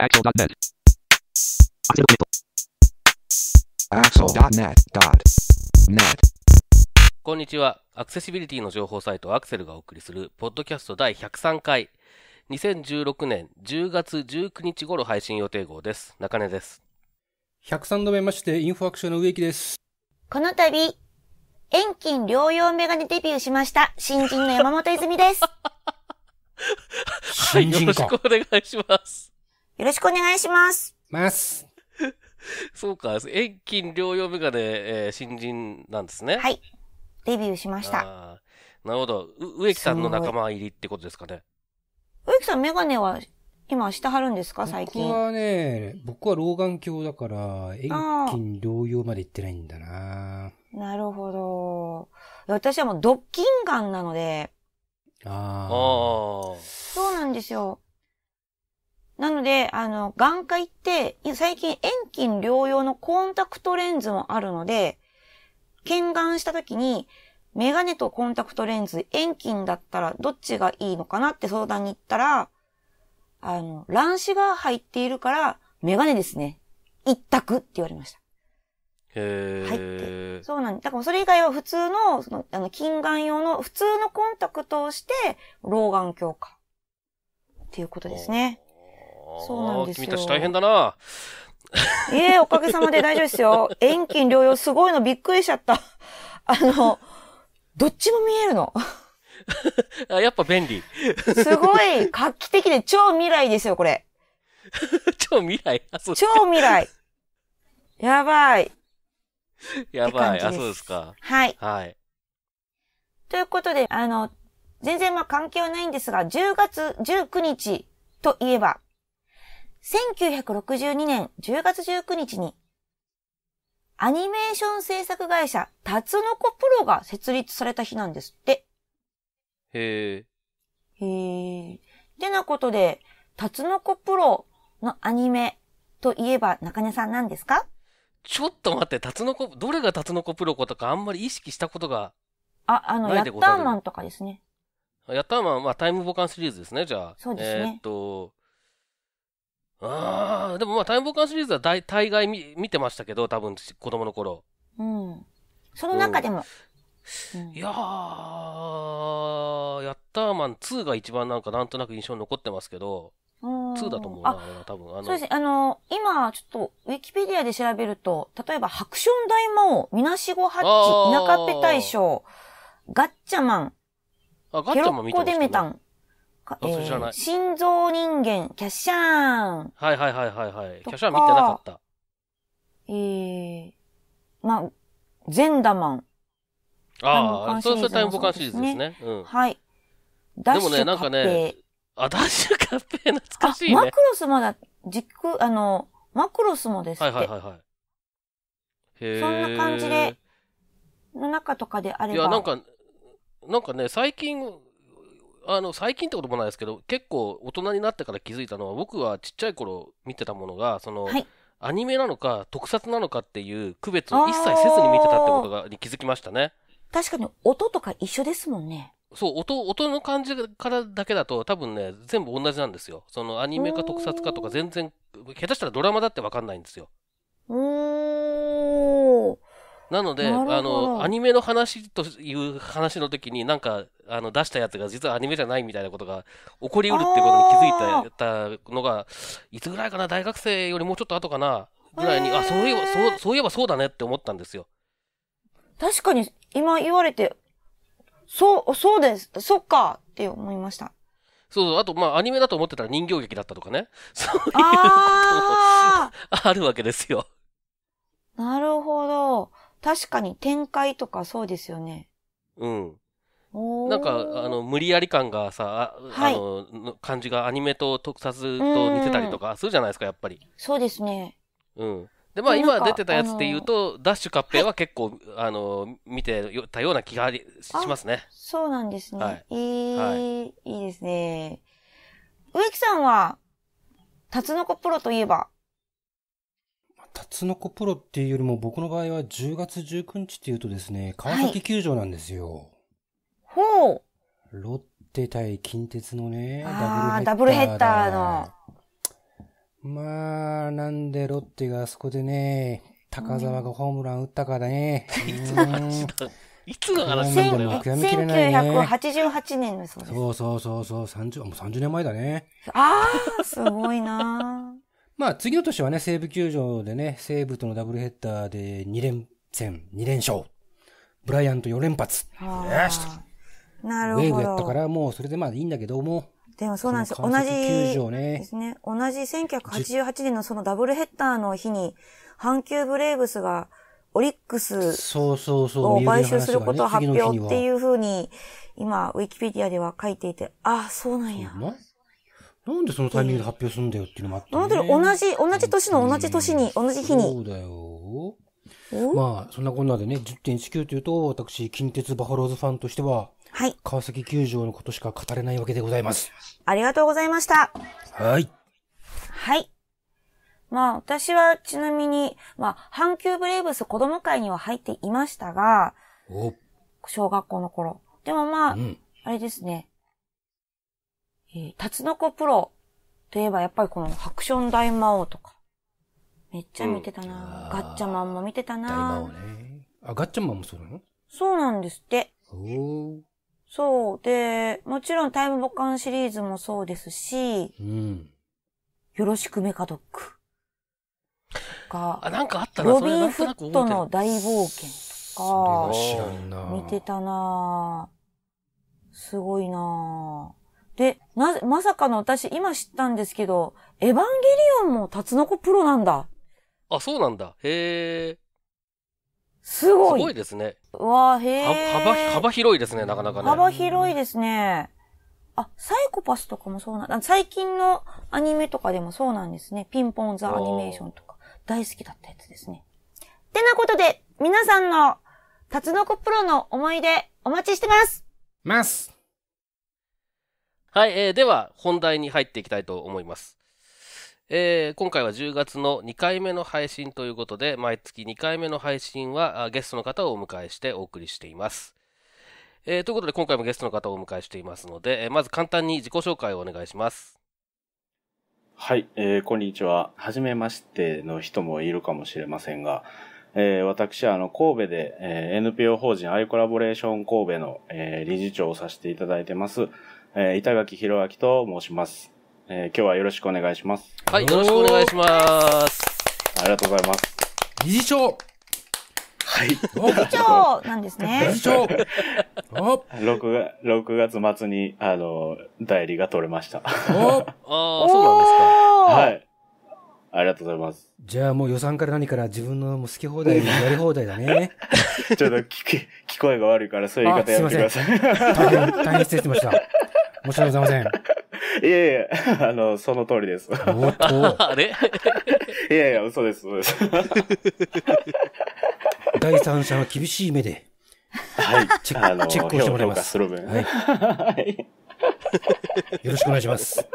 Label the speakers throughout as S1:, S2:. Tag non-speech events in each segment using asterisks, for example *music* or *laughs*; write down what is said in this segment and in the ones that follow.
S1: Axel.net.
S2: Axel.net.net
S3: こんにちは。アクセシビリティの情報サイトアクセルがお送りする、ポッドキャスト第103回、2016年10月19日頃配信予定号です。中根です。
S2: 103度目まして、インフォアクションの植木です。
S4: この度、遠近療養メガネデビューしました、新人の山本泉です。は *laughs* い、よろしくお願いします。よろしくお願いします。ます。
S3: *laughs* そうか、遠近療養メガネ、えー、新人なんですね。はい。
S4: デビューしました。
S3: なるほど。植木さんの仲間入りってことですかね。
S4: 植木さんメガネは今してはるんですか最近。僕はね、僕は老眼
S2: 鏡だから、遠近療養まで行ってないんだな
S4: なるほど。私はもうドッキン眼なので。
S3: ああ。そう
S4: なんですよ。なので、あの、眼科行って、最近遠近療養のコンタクトレンズもあるので、検眼した時に、メガネとコンタクトレンズ、遠近だったらどっちがいいのかなって相談に行ったら、あの、乱視が入っているから、メガネですね。一択って言われました。
S3: へー。って。
S4: そうなんだからそれ以外は普通の、その、あの、近眼用の、普通のコンタクトをして、老眼鏡か。っていうことですね。そうなんですよ。君たち
S3: 大変だな。*laughs* いえ、おかげさまで大丈夫ですよ。
S4: 遠近療養すごいのびっくりしちゃった。あの、どっちも見えるの。
S3: *laughs* あやっぱ便利。すごい
S4: *laughs* 画期的で超未来ですよ、これ。
S3: *laughs* 超未来
S4: 超未来。やばい。
S3: やばい。あ、そうですか。はい。は
S4: い。ということで、あの、全然まあ関係はないんですが、10月19日といえば、1962年10月19日に、アニメーション制作会社、タツノコプロが設立された日なんですって。へえ。へえ。てなことで、タツノコプロのアニメといえば中根さんなんですかちょっと待
S3: って、タツノコ、どれがタツノコプロことかあんまり意識したことが
S4: あ、あの、ヤッターマンとかですね。
S3: ヤッターマン、まあ、タイムボカンシリーズですね、じゃあ。そうですね。えー、っと、ああ、でもまあ、タイムボカンシリーズは大大概見見てましたけど、多分、子供の頃。
S1: うん。その中でも、
S3: いやー、ヤッターマン2が一番なんかなんとなく印象に残ってますけど、
S4: 2だと思うな、
S3: 多分。あのそうですね。あ
S4: の、今、ちょっと、ウィキペディアで調べると、例えば、ハクション大魔王、みなしごハッチ、田舎ペぺ大将、ガッチャマン、あ、ガッチャマンコデメタン、心臓人間、キャッシャーン。
S3: はいはいはいはいはい。キャッシャーン見てなかった。
S4: ええー、まあ、ゼンダマン、
S3: ああ、そうイムボカンシリーズですね。うん、は
S4: い。ダッシュでもね、なんかね、
S3: あ、ダッシュカッ
S4: ペ懐かしいね。マクロスまだ、じっく、あの、マクロスもですって。はいは
S3: いはい。へそんな感じで、
S4: の中とかであれば。いや、なん
S3: か、なんかね、最近、あの、最近ってこともないですけど、結構大人になってから気づいたのは、僕はちっちゃい頃見てたものが、その、はい、アニメなのか特撮なのかっていう区別を一切せずに見てたってことがに気づきましたね。
S4: 確かに音とか一緒ですもんね。そう、
S3: 音、音の感じからだけだと多分ね、全部同じなんですよ。そのアニメか特撮かとか全然、下手したらドラマだってわかんないんですよ。おなので、あの、アニメの話という話の時になんか、あの、出したやつが実はアニメじゃないみたいなことが起こりうるってことに気づいたのが、いつぐらいかな、大学生よりもうちょっと後かな、ぐらいに、あ、そういえば、そう、そういえばそうだねって思ったんですよ。
S4: 確かに今言われて、そう、そうです。そっかって思いました。そ
S3: う、あと、まあ、アニメだと思ってたら人形劇だったとかね。*laughs* そういうこともあるわけですよ。
S4: なるほど。確かに展開とかそうですよね。うん。なんか、あの、
S3: 無理やり感がさ、はい、あの、感じがアニメと特撮と似てたりとかするじゃないですか、やっぱり。
S4: そうですね。
S3: うん。で、まあ今出てたやつっていうと、ダッシュカッペは結構、あの、見てたような気がしますね。
S4: そうなんですね。はい、えー、はい、いいですね。植木さんは、タツノコプロといえば
S2: タツノコプロっていうよりも僕の場合は10月19日っていうとですね、川崎球場なんですよ。はい、ほう。ロッテ対近鉄のね、ダブルヘ
S4: ッダー。ダブルヘッダーの。
S2: まあ、なんでロッテがあそこでね、高沢がホームラン打ったからね。*laughs* いつの話だいつの話だこれは。1988年のそうです。そうそうそうそう、30、もう30年前だね。
S4: ああ、すごいな
S2: *laughs* まあ、次の年はね、西武球場でね、西武とのダブルヘッダーで2連戦、2連勝。ブライアント4連発。
S4: よしと。なるほど。ウェーブやったから、
S2: もうそれでまあいいんだけども、
S4: でもそうなんですよ。同じ、ですね。同じ1988年のそのダブルヘッダーの日に、阪急ブレーブスがオリックス
S2: を買収することを発表っていう
S4: ふうに、今、ウィキペディアでは書いていて、ああ、そうなんや。な
S2: んでそのタイミングで発表するんだよっていうのもあ
S4: って、ね。同じ、同じ年の同じ年に、同じ日に。そうだよ。
S2: まあ、そんなこんなでね、10.19というと、私、近鉄バファローズファンとしては、はい。川崎球場のことしか語れないわけでございます。
S4: ありがとうございました。はい。はい。まあ、私はちなみに、まあ、阪急ブレイブス子供会には入っていましたが、小学校の頃。でもまあ、うん、あれですね、えー、タツノコプロといえばやっぱりこのハクション大魔王とか、めっちゃ見てたな、うん、ガッチャマンも見てたな大魔王ね。
S2: あ、ガッチャマンもそうなの
S4: そうなんですって。おそう。で、もちろんタイムボカンシリーズもそうですし、うん。よろしくメカドック。とか、あ、なんかあったな、ロビン・フットの大冒険とか、な見てたなすごいなで、なぜ、まさかの私、今知ったんですけど、エヴァンゲリオンもタツノコプロなんだ。
S3: あ、そうなんだ。へえ。すごい。すごいですね。う
S4: わへえ。幅、幅
S3: 広いですね、なかなかね。幅広
S4: いですね。あ、サイコパスとかもそうなん最近のアニメとかでもそうなんですね。ピンポンザアニメーションとか。大好きだったやつですね。ってなことで、皆さんの、タツノコプロの思い出、お待ちしてますますはい、えー、では、
S3: 本題に入っていきたいと思います。えー、今回は10月の2回目の配信ということで、毎月2回目の配信はゲストの方をお迎えしてお送りしています。えー、ということで今回もゲストの方をお迎えしていますので、えー、まず簡単に自己紹介をお願いします。
S5: はい、えー、こんにちは。はじめましての人もいるかもしれませんが、えー、私はあの神戸で、えー、NPO 法人アイコラボレーション神戸の、えー、理事長をさせていただいてます、えー、板垣弘明と申します。えー、今日はよろしくお願いします。はい、よろしくお願いします。ありがとうございます。理事長はい。理事
S4: 長なんですね。*laughs* 理事長
S5: 6, 6月末に、あの、代理が取れました。お
S1: *laughs* ああ、そうなんですか。はい。
S5: ありがとうございます。じゃあもう予
S2: 算から何から自分の好き放題、やり放題だね。
S5: *laughs* ちょっと聞き、聞こえが悪いからそういう言い方やめてください。大変、大変失礼してました。申し訳ございません。いやいや、*laughs* あの、その通りです。あれ *laughs* いやいや、嘘です、嘘です。*laughs*
S2: 第三者は厳しい目で、はい、
S5: チェック、チェックをしてもらいます。する分はい、よろしくお願いします。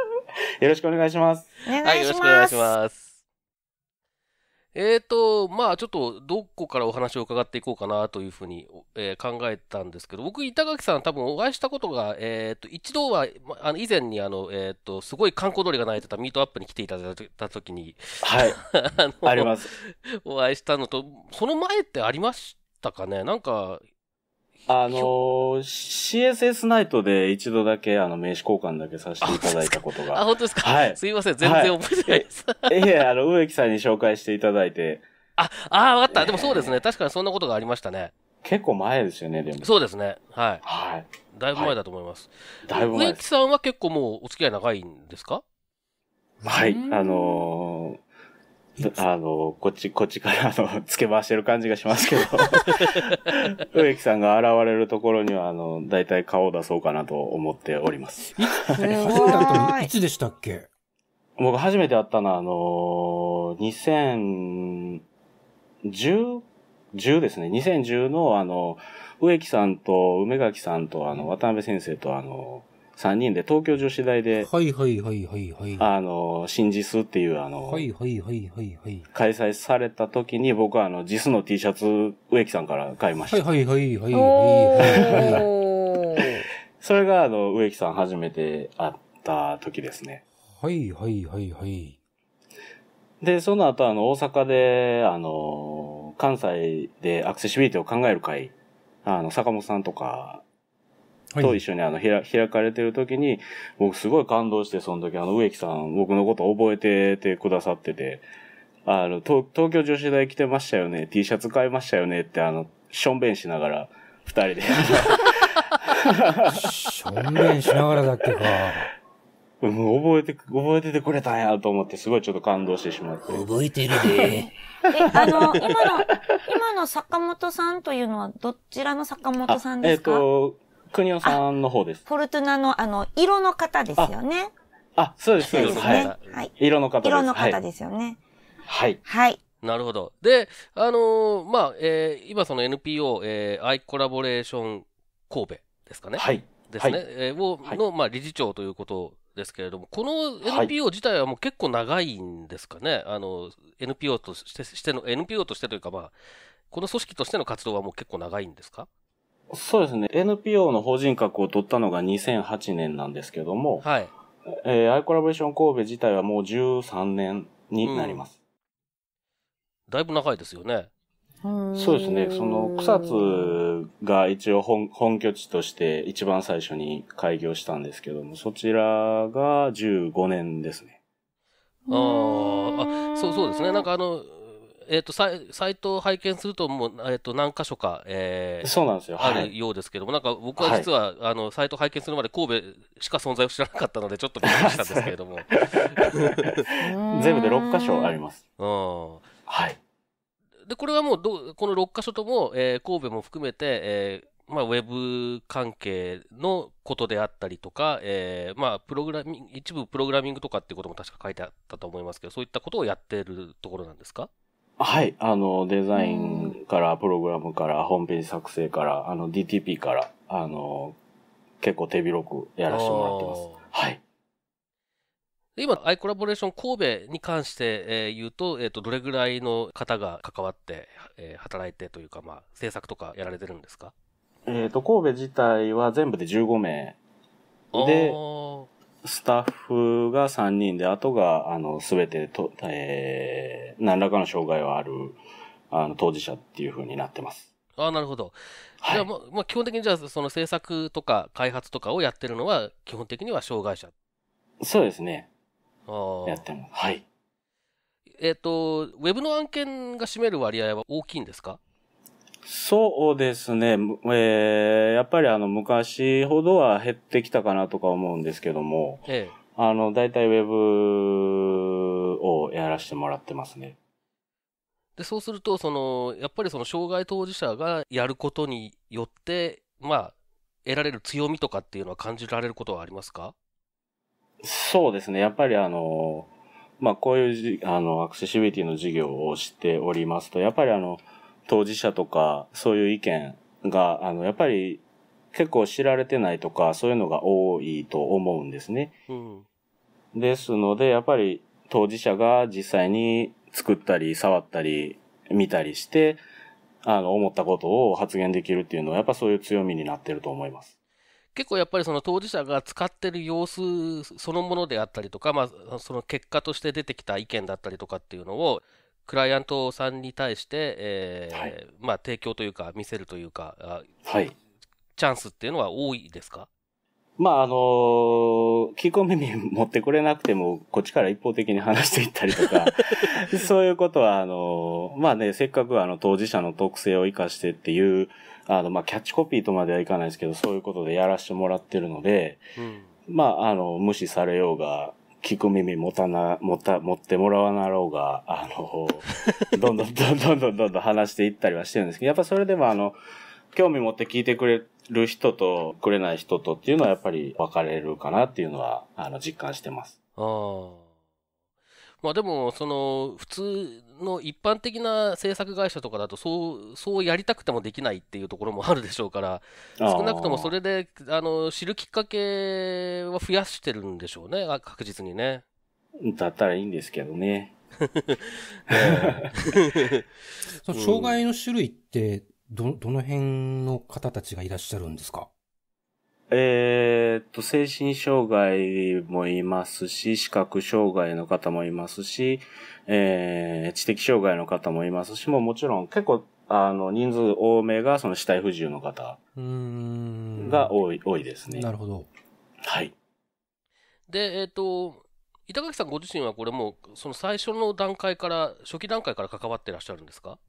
S5: よろしくお願いします。はい、よろしくお願いしま
S3: す。えーと、まあちょっとどこからお話を伺っていこうかなというふうに、えー、考えたんですけど、僕、板垣さん多分お会いしたことが、えーと、一度は、ま、あの以前にあの、えーと、すごい観光通りが鳴いてたミートアップに来ていただいた時に、はい。*laughs* ああります。お会いしたのと、その前ってありましたかねなんか、
S5: あのー、CSS ナイトで一度だけあの名刺交換だけさせていただいた
S3: ことが。あ、本当ですかはい。すいません、全然覚えてないです。
S5: はい、ええ、あの、植木さんに紹介していただい
S3: て。あ、ああ、わかった。でもそうですね、確かにそんなことがありましたね。結構前ですよね、でも。そうですね。はい。はい。だいぶ前だと思います。はい、だいぶ前。植木さんは結構もうお付き合い長いんですか
S5: はい。あのーあの、こっち、こっちからあの、*laughs* 付け回してる感じがしますけど、*laughs* 植木さんが現れるところには、あの、大体顔を出そうかなと思っております。い初
S1: めて会った
S2: のいつでしたっけ
S5: 僕初めて会ったのは、あの、2010、10ですね。2010の、あの、植木さんと梅垣さんと、あの、渡辺先生と、あの、3人で東京女子大で、はい
S2: はいはいはいは
S5: い。あの、新ジスっていうあの、
S2: はいはいはいはいはい。
S5: 開催された時に僕はあの、ジスの T シャツ、植木さんから買いました。は
S2: いはいはいはいは
S5: い、*laughs* それがあの、植木さん初めて会った時ですね。
S2: はいはいはいはい。
S5: で、その後あの、大阪で、あの、関西でアクセシビリティを考える会、あの、坂本さんとか、と一緒にあの、ひら、開かれてる時に、僕すごい感動して、その時あの、植木さん、僕のこと覚えててくださってて、あの、東京女子大来てましたよね、T シャツ買いましたよねって、あの、しょんべんしながら、二人で。
S1: しょんべんしながらだっけ
S5: か。もう覚えて、覚えててくれたんやと思って、すごいちょっと感動してしまって。覚えてるで。
S1: え、
S4: あの、今の、今の坂本さんというのは、どちらの坂本さんですかえっ、ー、
S5: と、国尾さんの方です。
S4: フォルトゥナの、あの、色の方ですよね。あ、そうです、そうです。はい。はい、色の
S3: 方です。色の方で
S4: すよね。はい。はい。
S3: なるほど。で、あのー、まあ、えー、今その NPO、えー、アイコラボレーション神戸ですかね。はい。ですね。はい、えー、を、の、まあ、理事長ということですけれども、この NPO 自体はもう結構長いんですかね。あの、NPO として、しての、NPO としてというか、まあ、この組織としての活動はもう結構長いんですかそ
S5: うですね。NPO の法人格を取ったのが2008年なんですけども、はい。えー、アイコラボレーション神戸自体はもう13年になりま
S3: す。うん、だいぶ長いですよね。
S5: そうですね。その草津が一応本本拠地として一番最初に開業したんですけども、そちらが15年ですね。
S3: ああ、そうそうですね。なんかあの、えっ、ー、とサイ、サイトを拝見すると、もう、えっ、ー、と、何箇所か、えー、そうなんですよ。あるようですけども、はい、なんか僕は実は、はい、あの、サイト拝見するまで神戸しか存在を知らなかったので、ちょっとびっくりしたんですけれども。*laughs* 全部で6箇所あります。う *laughs* ん。はい。で、これはもうど、この6箇所とも、えー、神戸も含めて、えー、まあ、ウェブ関係のことであったりとか、えー、まあ、プログラミング、一部プログラミングとかっていうことも確か書いてあったと思いますけど、そういったことをやってるところなんですか
S5: はい。あの、デザインから、プログラムから、ホームページ作成から、あの、DTP から、あの、結構手広くやらせてもらってます。はい。
S3: 今、アイコラボレーション神戸に関して、えー、言うと、えっ、ー、と、どれぐらいの方が関わって、えー、働いてというか、まあ、制作とかやられてるんですかえっ、
S5: と、神戸自体は全部で15名で、スタッフが3人で、あとが、あの、すべてと、えー、何らかの障害はある、あの、当事者っていうふうになってます。
S3: ああ、なるほど。はい、じゃあ、まあ、基本的にじゃあ、その制作とか開発とかをやってるのは、基本的には障害者。そうですね。ああ。やってます。はい。えっ、ー、と、ウェブの案件が占める割合は大きいんですか
S5: そうですね。えー、やっぱりあの昔ほどは減ってきたかなとか思うんですけども、ええ、あの、大体ウェブを
S3: やらせてもらってますね。で、そうすると、その、やっぱりその障害当事者がやることによって、まあ、得られる強みとかっていうのは感じられることはありますかそ
S5: うですね。やっぱりあの、まあ、こういうじ、あの、アクセシビリティの授業をしておりますと、やっぱりあの、当事者とか、そういう意見が、あの、やっぱり結構知られてないとか、そういうのが多いと思うんですね。うん、ですので、やっぱり当事者が実際に作ったり、触ったり、見たりして、あの、思ったことを発言できるっていうのは、やっぱそういう強みにな
S3: ってると思います。結構やっぱりその当事者が使ってる様子そのものであったりとか、まあ、その結果として出てきた意見だったりとかっていうのを、クライアントさんに対して、えー、はい、まあ、提供というか、見せるというか、はい、チャンスっていうのは多いですか
S5: まあ、あのー、聞き込みに持ってこれなくても、こっちから一方的に話していったりとか、*laughs* そういうことは、あのー、まあね、せっかくあの、当事者の特性を活かしてっていう、あの、まあ、キャッチコピーとまではいかないですけど、そういうことでやらせてもらってるので、うん、まあ、あの、無視されようが、聞く耳持たな、持た、持ってもらわなろうが、あの、*laughs* どんどんどんどんどんどんどん話していったりはしてるんですけど、やっぱそれでもあの、興味持って聞いてくれる人と、くれない人とっていうのはやっぱり分かれるかなっていうの
S3: は、あの、実感してます。ああ。まあでも、その、普通の一般的な制作会社とかだとそうそうやりたくてもできないっていうところもあるでしょうから少なくともそれであの知るきっかけは増やしてるんでしょうね確実にね。
S5: だったらいいんですけどね。*laughs* *laughs* 障害
S2: の種類ってど、どの辺の方たちがいらっしゃるんですか
S5: えー、っと、精神障害もいますし、視覚障害の方もいますし、えー、知的障害の方もいますし、ももちろん結構、あの、人数多めが、その死体不自由の方が多い、多いですね。なるほど。はい。
S3: で、えー、っと、板垣さんご自身はこれもう、その最初の段階から、初期段階から関わってらっしゃるんですか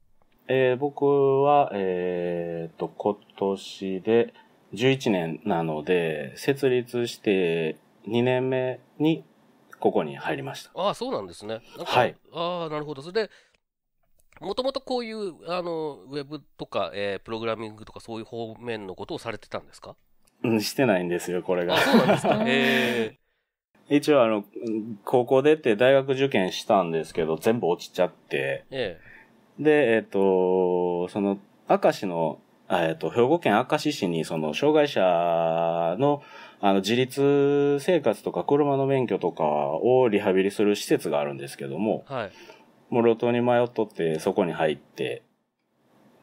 S5: えー、僕は、えー、っと、今年で、11年なので、設立して2年目に
S3: ここに入りました。ああ、そうなんですね。はい。ああ、なるほど。それで、もともとこういう、あの、ウェブとか、えー、プログラミングとかそういう方面のことをされてたんですか
S5: うん、してないんですよ、これが。そうなんですか。*laughs*
S3: え一応、
S5: あの、高校出て大学受験したんですけど、全部落ちちゃって。ええで、えっ、ー、と、その、明石のえっと、兵庫県明石市に、その、障害者の、あの、自立生活とか車の免許とかをリハビリする施設があるんですけども、はい。もう路頭に迷っとって、そこに入って、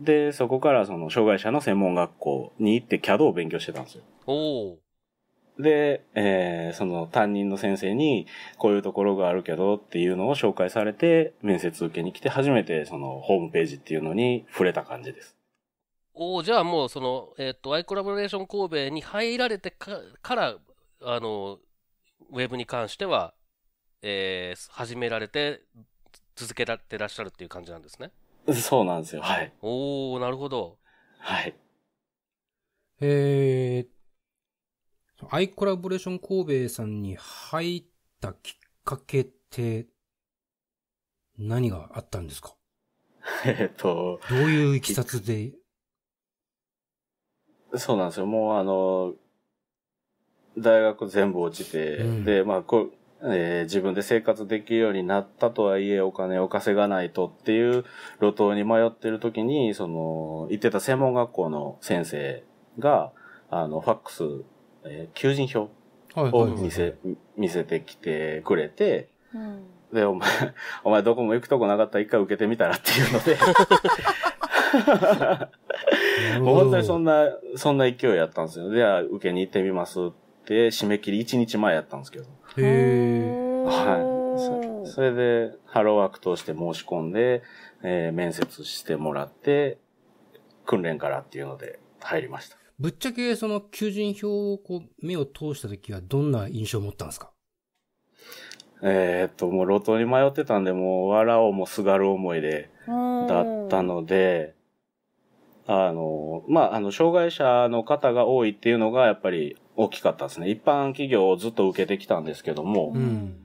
S5: で、そこからその、障害者の専門学校に行って、キャドを勉強してたんですよ。おお。で、えー、その担任の先生に、こういうところがあるけどっていうのを紹介されて、面接受けに来て初めてそのホームページっていうのに触れた感じです。
S3: おじゃあもうその、えっ、ー、と、アイコラボレーション神戸に入られてから、あの、ウェブに関しては、えー、始められて、続けられてらっしゃるっていう感じなんですね。
S5: そうなんですよ。
S3: はい。おー、なるほど。はい。
S2: えー、アイコラボレーション神戸さんに入ったきっかけって、何があったんですか
S5: *laughs* えっと。
S2: どういういきさつで
S5: そうなんですよ。もうあの、大学全部落ちて、うん、で、まあこ、えー、自分で生活できるようになったとはいえ、お金を稼がないとっていう路頭に迷ってる時に、その、行ってた専門学校の先生が、あの、ファックス、えー、求人票を見せ、見せてきてくれて、うん、で、お前、お前どこも行くとこなかったら一回受けてみたらっていうので、*laughs* 本当にそんな、そんな勢いやったんですよ。では、受けに行ってみますって、締め切り1日前やったんですけど。
S1: へはいそ。
S5: それで、ハローワーク通して申し込んで、えー、面接してもらって、訓練からっていうので入りました。
S2: ぶっちゃけ、その求人票をこう、目を通した時はどんな印象を持ったんですか
S5: えー、っと、もう路頭に迷ってたんで、もう、わらをもすがる思いで、だったので、あの、まあ、あの、障害者の方が多いっていうのが、やっぱり大きかったですね。一般企業をずっと受けてきたんですけども、うん、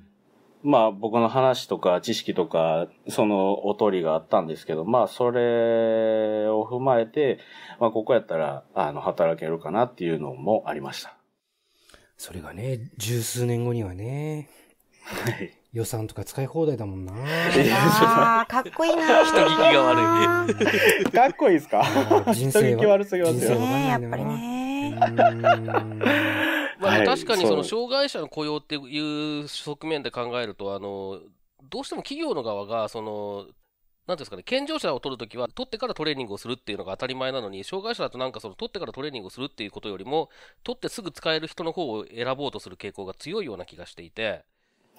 S5: まあ、僕の話とか知識とか、そのおとりがあったんですけど、まあ、それを踏まえて、まあ、ここやったら、あの、働けるかなっていうのもありました。それ
S2: がね、十数年後にはね、はい。予算とか使い放題だもんな。
S4: ああ、かっこいいな。人聞
S5: きが悪い。かっこいいですか人生は。悪すぎますよ。ね、やっぱりね。
S3: まあ、確かにその障害者の雇用っていう側面で考えると、あの、どうしても企業の側が、その、なんですかね、健常者を取るときは、取ってからトレーニングをするっていうのが当たり前なのに、障害者だとなんかその取ってからトレーニングをするっていうことよりも、取ってすぐ使える人の方を選ぼうとする傾向が強いような気がしていて、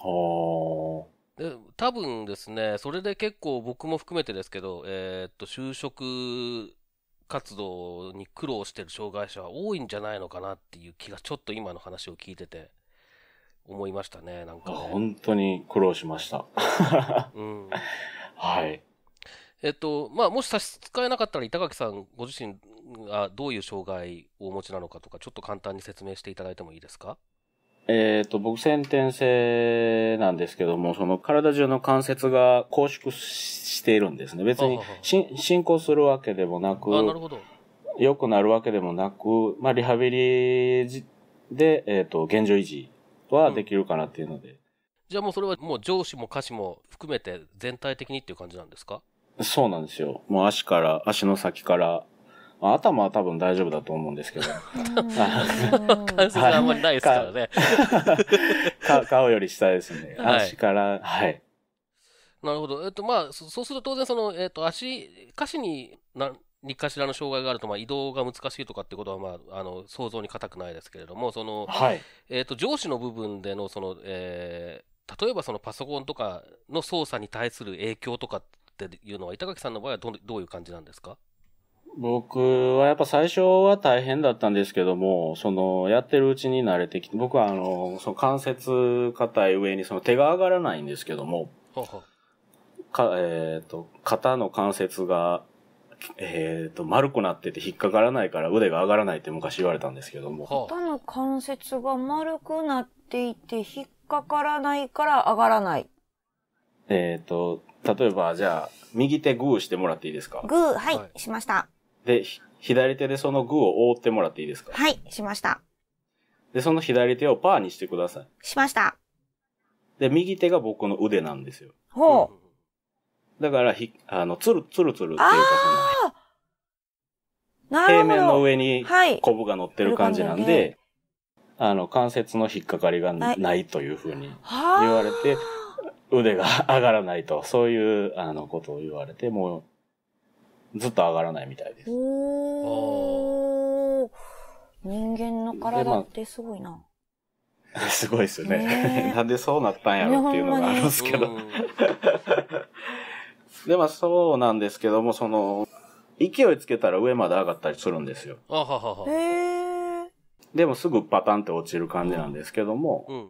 S1: は
S3: で多分ですね、それで結構僕も含めてですけど、えー、っと、就職活動に苦労してる障害者は多いんじゃないのかなっていう気がちょっと今の話を聞いてて思いましたね、なんか、ね、
S5: 本当に苦労しました。
S3: うん、はい。えっと、まあ、もし差し支えなかったら、板垣さんご自身がどういう障害をお持ちなのかとか、ちょっと簡単に説明していただいてもいいですか
S5: えっ、ー、と、僕、先天性なんですけども、その体中の関節が拘縮しているんですね。別に進行するわけでもなく、良くなるわけでもなく、まあ、リハビリで、えっ、ー、と、現状維持はできるかなっていうので。うん、
S3: じゃあもうそれはもう上司も下肢も含めて全体的にっていう感じなんですか
S5: そうなんですよ。もう足から、足の先から、まあ、頭は多分大丈夫だと思うんですけど。
S3: 関節 *laughs*
S5: あんまりないですからね。顔より下ですね。足から、はい、はい。
S3: なるほど。えっと、まあ、そうすると当然その、えっと、足、下肢に何、かしらの障害があると、まあ、移動が難しいとかってことは、まあ、あの、想像に難くないですけれども、その、はい、えっと、上司の部分での、その、えー、例えばそのパソコンとかの操作に対する影響とかっていうのは、板垣さんの場合はどどういう感じなんですか
S5: 僕はやっぱ最初は大変だったんですけども、その、やってるうちに慣れてきて、僕はあの、その関節硬い上にその手が上がらないんですけども、かえっ、ー、と、肩の関節が、えっ、ー、と、丸くなってて引っかからないから腕が上がらないって昔言われたんですけども。肩
S4: の関節が丸くなっていて引っかからないから上がらない。
S5: えっ、ー、と、例えばじゃあ、右手グーしてもらっていいですかグー、はい、はい、しました。で、左手でその具を覆ってもらっていいです
S4: かはい、しました。
S5: で、その左手をパーにしてください。しました。で、右手が僕の腕なんですよ。ほう。だから、ひ、あの、つる、つるつるっていうか、
S1: その、平面の
S5: 上にコブが乗ってる感じなんで、はいあの、関節の引っかかりがないというふうに言われて、腕が上がらないと、そういう、あの、ことを言われて、もう、ずっと上がらないみたいで
S4: す。おー。人間の体ってすごいな。
S5: *laughs* すごいですよね。*laughs* なんでそうなったんやろっていうのがあるんですけど。*laughs* で、まあそうなんですけども、その、勢いつけたら上まで上がったりするんですよ。
S3: あはは
S1: は。
S5: でもすぐパタンって落ちる感じなんですけども、うん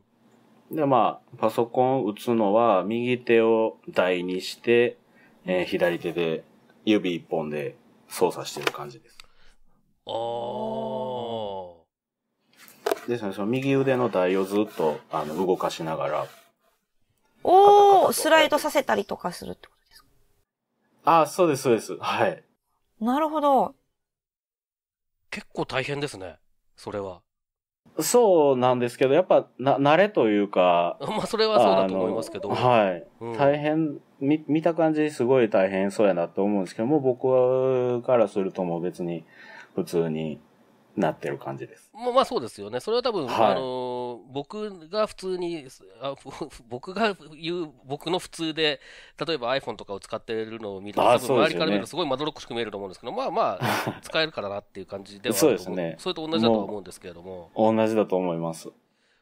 S5: うん、で、まあ、パソコン打つのは右手を台にして、えー、左手で指一本で操作してる感じです。ああ。ですね、その右腕の台をずっとあの動かしながら。
S4: おお、スライドさせたりとかするってことですか
S3: ああ、そうです、そうです。はい。
S4: なるほど。
S3: 結構大変ですね、それは。
S5: そうなんですけど、やっぱ、な、慣れというか。*laughs* まあ、それはそうだと思いますけど。はい、うん、大変、見、見た感じすごい大変そうやなと思うんですけども、僕からするともう別に、普通になってる感じです。
S3: まあ、まあ、そうですよね。それは多分、はい、あのー僕が普通にあ、僕が言う、僕の普通で、例えば iPhone とかを使ってるのを見ると、多分周りから見るとすごいまどろっこしく見えると思うんですけど、まあまあ、*laughs* 使えるからなっていう感じではあると思う。ね、それと同じだと思うんですけれども。
S5: も同じだと思います。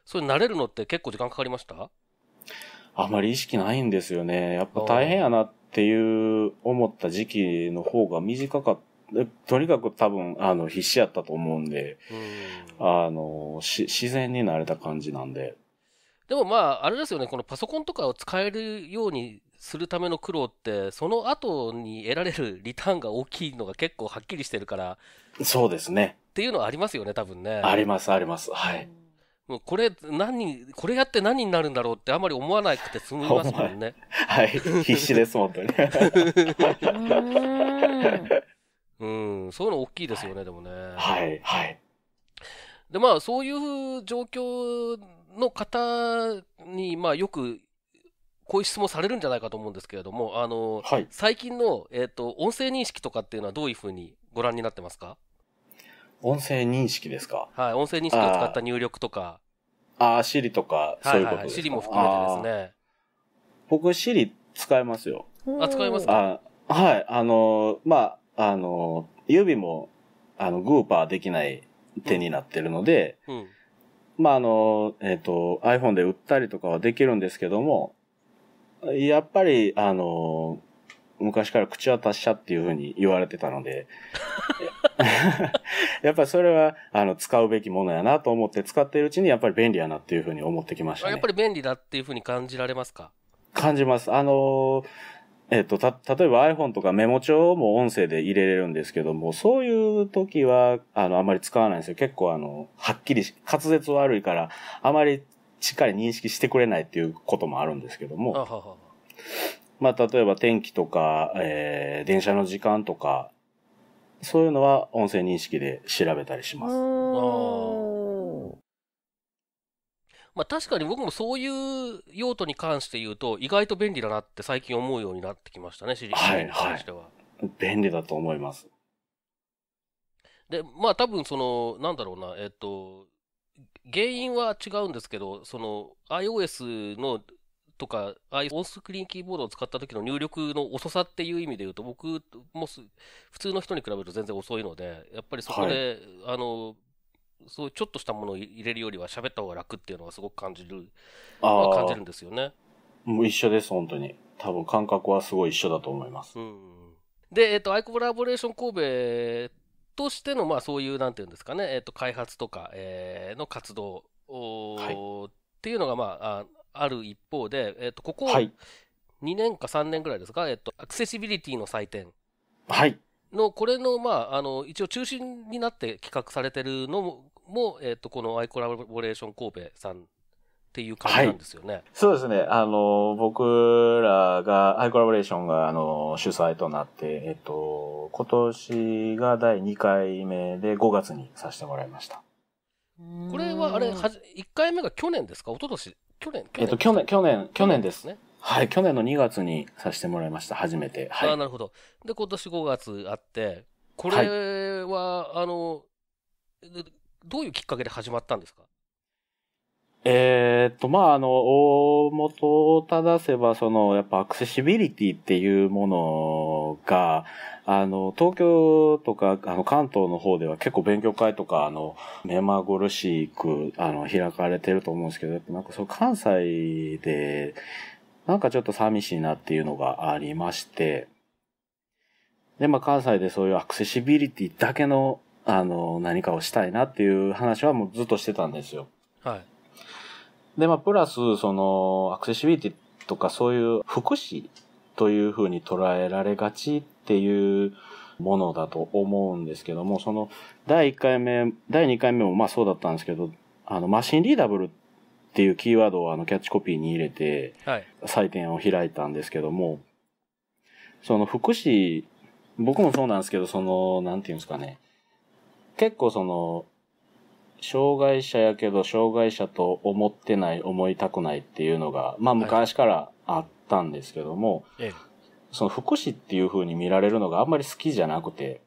S3: それ慣れるのって結構時間かかりました
S5: あまり意識ないんですよね。やっぱ大変やなっていう思った時期の方が短かった。とにかく多分、あの、必死やったと思うんで、うん、あの、自然になれた感じなんで。
S3: でもまあ、あれですよね、このパソコンとかを使えるようにするための苦労って、その後に得られるリターンが大きいのが結構はっきりしてるから。そうですね。っていうのはありますよね、多分ね。あります、あります。はい。もうこれ、何、これやって何になるんだろうってあまり思わなくて済みますもんね。*laughs*
S5: はい。必死です、本当に。*laughs*
S3: うん、そういうの大きいですよね、はい、でもね。はい、はい。で、まあ、そういう状況の方に、まあ、よく、こういう質問されるんじゃないかと思うんですけれども、あの、はい、最近の、えっ、ー、と、音声認識とかっていうのはどういうふうにご覧になってますか
S5: 音声認識
S3: ですかはい、音声認識を使った入力とか。
S5: ああ、シリとか、そういうことですか、はいはい、も含めてですね。僕、シリ使えますよ。あ、使えますかはい、あのー、まあ、あの、指も、あの、グーパーできない手になってるので、うん、まあ、あの、えっ、ー、と、iPhone で売ったりとかはできるんですけども、やっぱり、あの、昔から口は達者っていうふうに言われてたので、*laughs* やっぱりそれは、あの、使うべきものやなと思って使っているうちに、やっぱり便利やなっていうふうに思ってきました、ね、やっぱ
S3: り便利だっていうふうに感じられますか
S5: 感じます。あのー、えっと、た、例えば iPhone とかメモ帳も音声で入れれるんですけども、そういう時は、あの、あまり使わないんですよ。結構あの、はっきりし、滑舌悪いから、あまりしっかり認識してくれないっていうこともあるんですけども、ははまあ、例えば天気とか、えー、電車の時間とか、そういうのは音声認識で調べたりしま
S3: す。まあ確かに僕もそういう用途に関して言うと、意外と便利だなって最近思うようになってきましたね、シリーに関しては。は
S5: いはい、便利だと思います。
S3: で、まあ多分その、なんだろうな、えっと、原因は違うんですけど、その iOS のとか、ああいうオンスクリーンキーボードを使った時の入力の遅さっていう意味で言うと、僕も普通の人に比べると全然遅いので、やっぱりそこで、はい、あの、そういうちょっとしたものを入れるよりは喋った方が楽っていうのはすごく感じる、あ感じるんですよね。
S5: もう一緒です、本当に。多分感覚はすごい一緒だと思います。
S3: で、えっ、ー、と、アイコラボレーション神戸としての、まあそういう、なんていうんですかね、えっ、ー、と、開発とか、えー、の活動はい、っていうのが、まあ、あある一方で、えっ、ー、と、ここ、2年か3年ぐらいですか、はい、えっと、アクセシビリティの祭典。はい。の、これの、まあ、あの、一応中心になって企画されてるのも、もえっ、ー、と、このアイコラボレーション神戸さんっていう感じなんですよね。はい、そ
S5: うですね。あの、僕らが、アイコラボレーションが、あの、主催となって、えっ、と、今年が第2回目で5月にさせてもらいました。
S3: これは、あれ、1回目が去年ですか一昨年去年去年えっ、と、去年、去年、去年です。ね。
S5: はい、去年の2月にさせてもらいました、初めて。はい、あ
S3: なるほど。で、今年5月あって、これは、はい、あの、どういうきっかけで始まったんですか
S5: えっと、まあ、あの、大元を正せば、その、やっぱアクセシビリティっていうものが、あの、東京とか、あの、関東の方では結構勉強会とか、あの、目まぐるしく、あの、開かれてると思うんですけど、なんかそう、関西で、なんかちょっと寂しいなっていうのがありまして、で、まあ関西でそういうアクセシビリティだけの、あの、何かをしたいなっていう話はもうずっとしてたんですよ。
S1: はい。
S5: で、まあプラス、その、アクセシビリティとかそういう福祉というふうに捉えられがちっていうものだと思うんですけども、その、第1回目、第2回目もまあそうだったんですけど、あの、マシンリーダブルっっていうキーワードをあのキャッチコピーに入れて、採点を開いたんですけども、その福祉、僕もそうなんですけど、その、なんていうんですかね。結構その、障害者やけど、障害者と思ってない、思いたくないっていうのが、まあ昔からあったんですけども、はい、その福祉っていう風に見られるのがあんまり好きじゃなくて、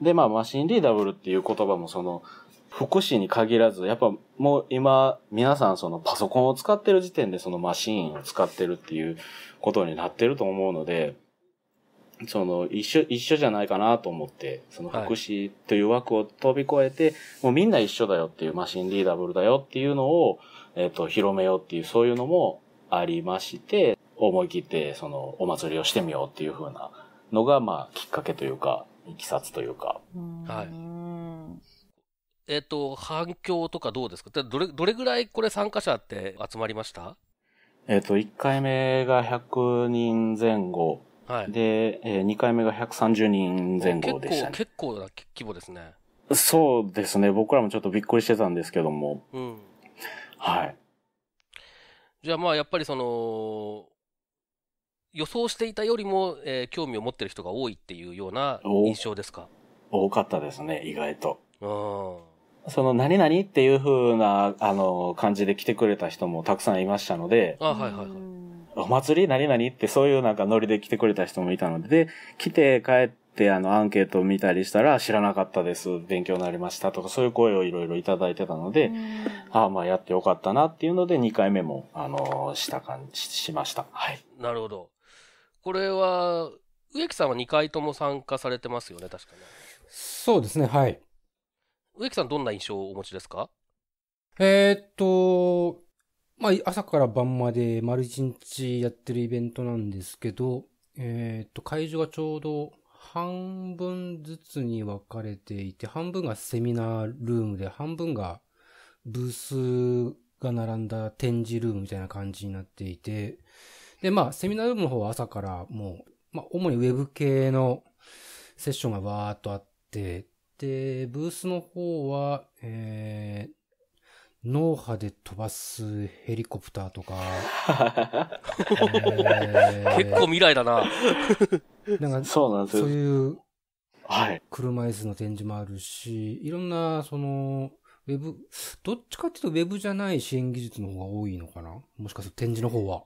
S5: で、まあ、マシンリーダブルっていう言葉もその、福祉に限らず、やっぱもう今、皆さんそのパソコンを使ってる時点でそのマシーンを使ってるっていうことになってると思うので、その一緒、一緒じゃないかなと思って、その福祉という枠を飛び越えて、はい、もうみんな一緒だよっていうマシンリーダブルだよっていうのを、えっ、ー、と、広めようっていうそういうのもありまして、思い切ってそのお祭りをしてみようっていうふうなのが、まあ、きっかけというか、
S3: いきさつというか。はい。えっ、ー、と、反響とかどうですかどれ、どれぐらいこれ参加者って集まりました
S5: えっ、ー、と、1回目が100人前後。はい。で、えー、2回目が130人前後でし
S3: た、ね、結構、結構な規模ですね。
S5: そうですね。僕らもちょっとびっくりしてたんですけども。うん。はい。
S3: じゃあまあ、やっぱりその、予想していたよりも、えー、興味を持ってる人が多いっていうような印象ですか
S5: 多かったです
S3: ね、意外と。うん。
S5: その何々っていう風な、あの、感じで来てくれた人もたくさんいましたので、あ、はいはいはい。お祭り何々ってそういうなんかノリで来てくれた人もいたので、で、来て帰ってあのアンケートを見たりしたら知らなかったです、勉強になりましたとかそういう声をいろいろいただいてたので、ああ、まあやってよかったなっていうので2回目も、
S3: あの、した感じ、しました。はい。なるほど。これは、植木さんは2回とも参加されてますよね、確かに。
S2: そうですね、はい。
S3: 植木さんどんな印象をお持ちですか
S2: えー、っと、まあ、朝から晩まで丸一日やってるイベントなんですけど、えー、っと、会場がちょうど半分ずつに分かれていて、半分がセミナールームで、半分がブースが並んだ展示ルームみたいな感じになっていて、で、まあ、セミナールームの方は朝からもう、まあ、主にウェブ系のセッションがわーっとあって、で、ブースの方は、えー、脳波で飛ばすヘリコプターとか。*laughs* えー、結構未来だな。なんか、そうなんですそういう、はい。車椅子の展示もあるし、いろんな、その、ウェブ、どっちかっていうとウェブじゃない支援技術の方が多いのかなもしかすると展示の方は。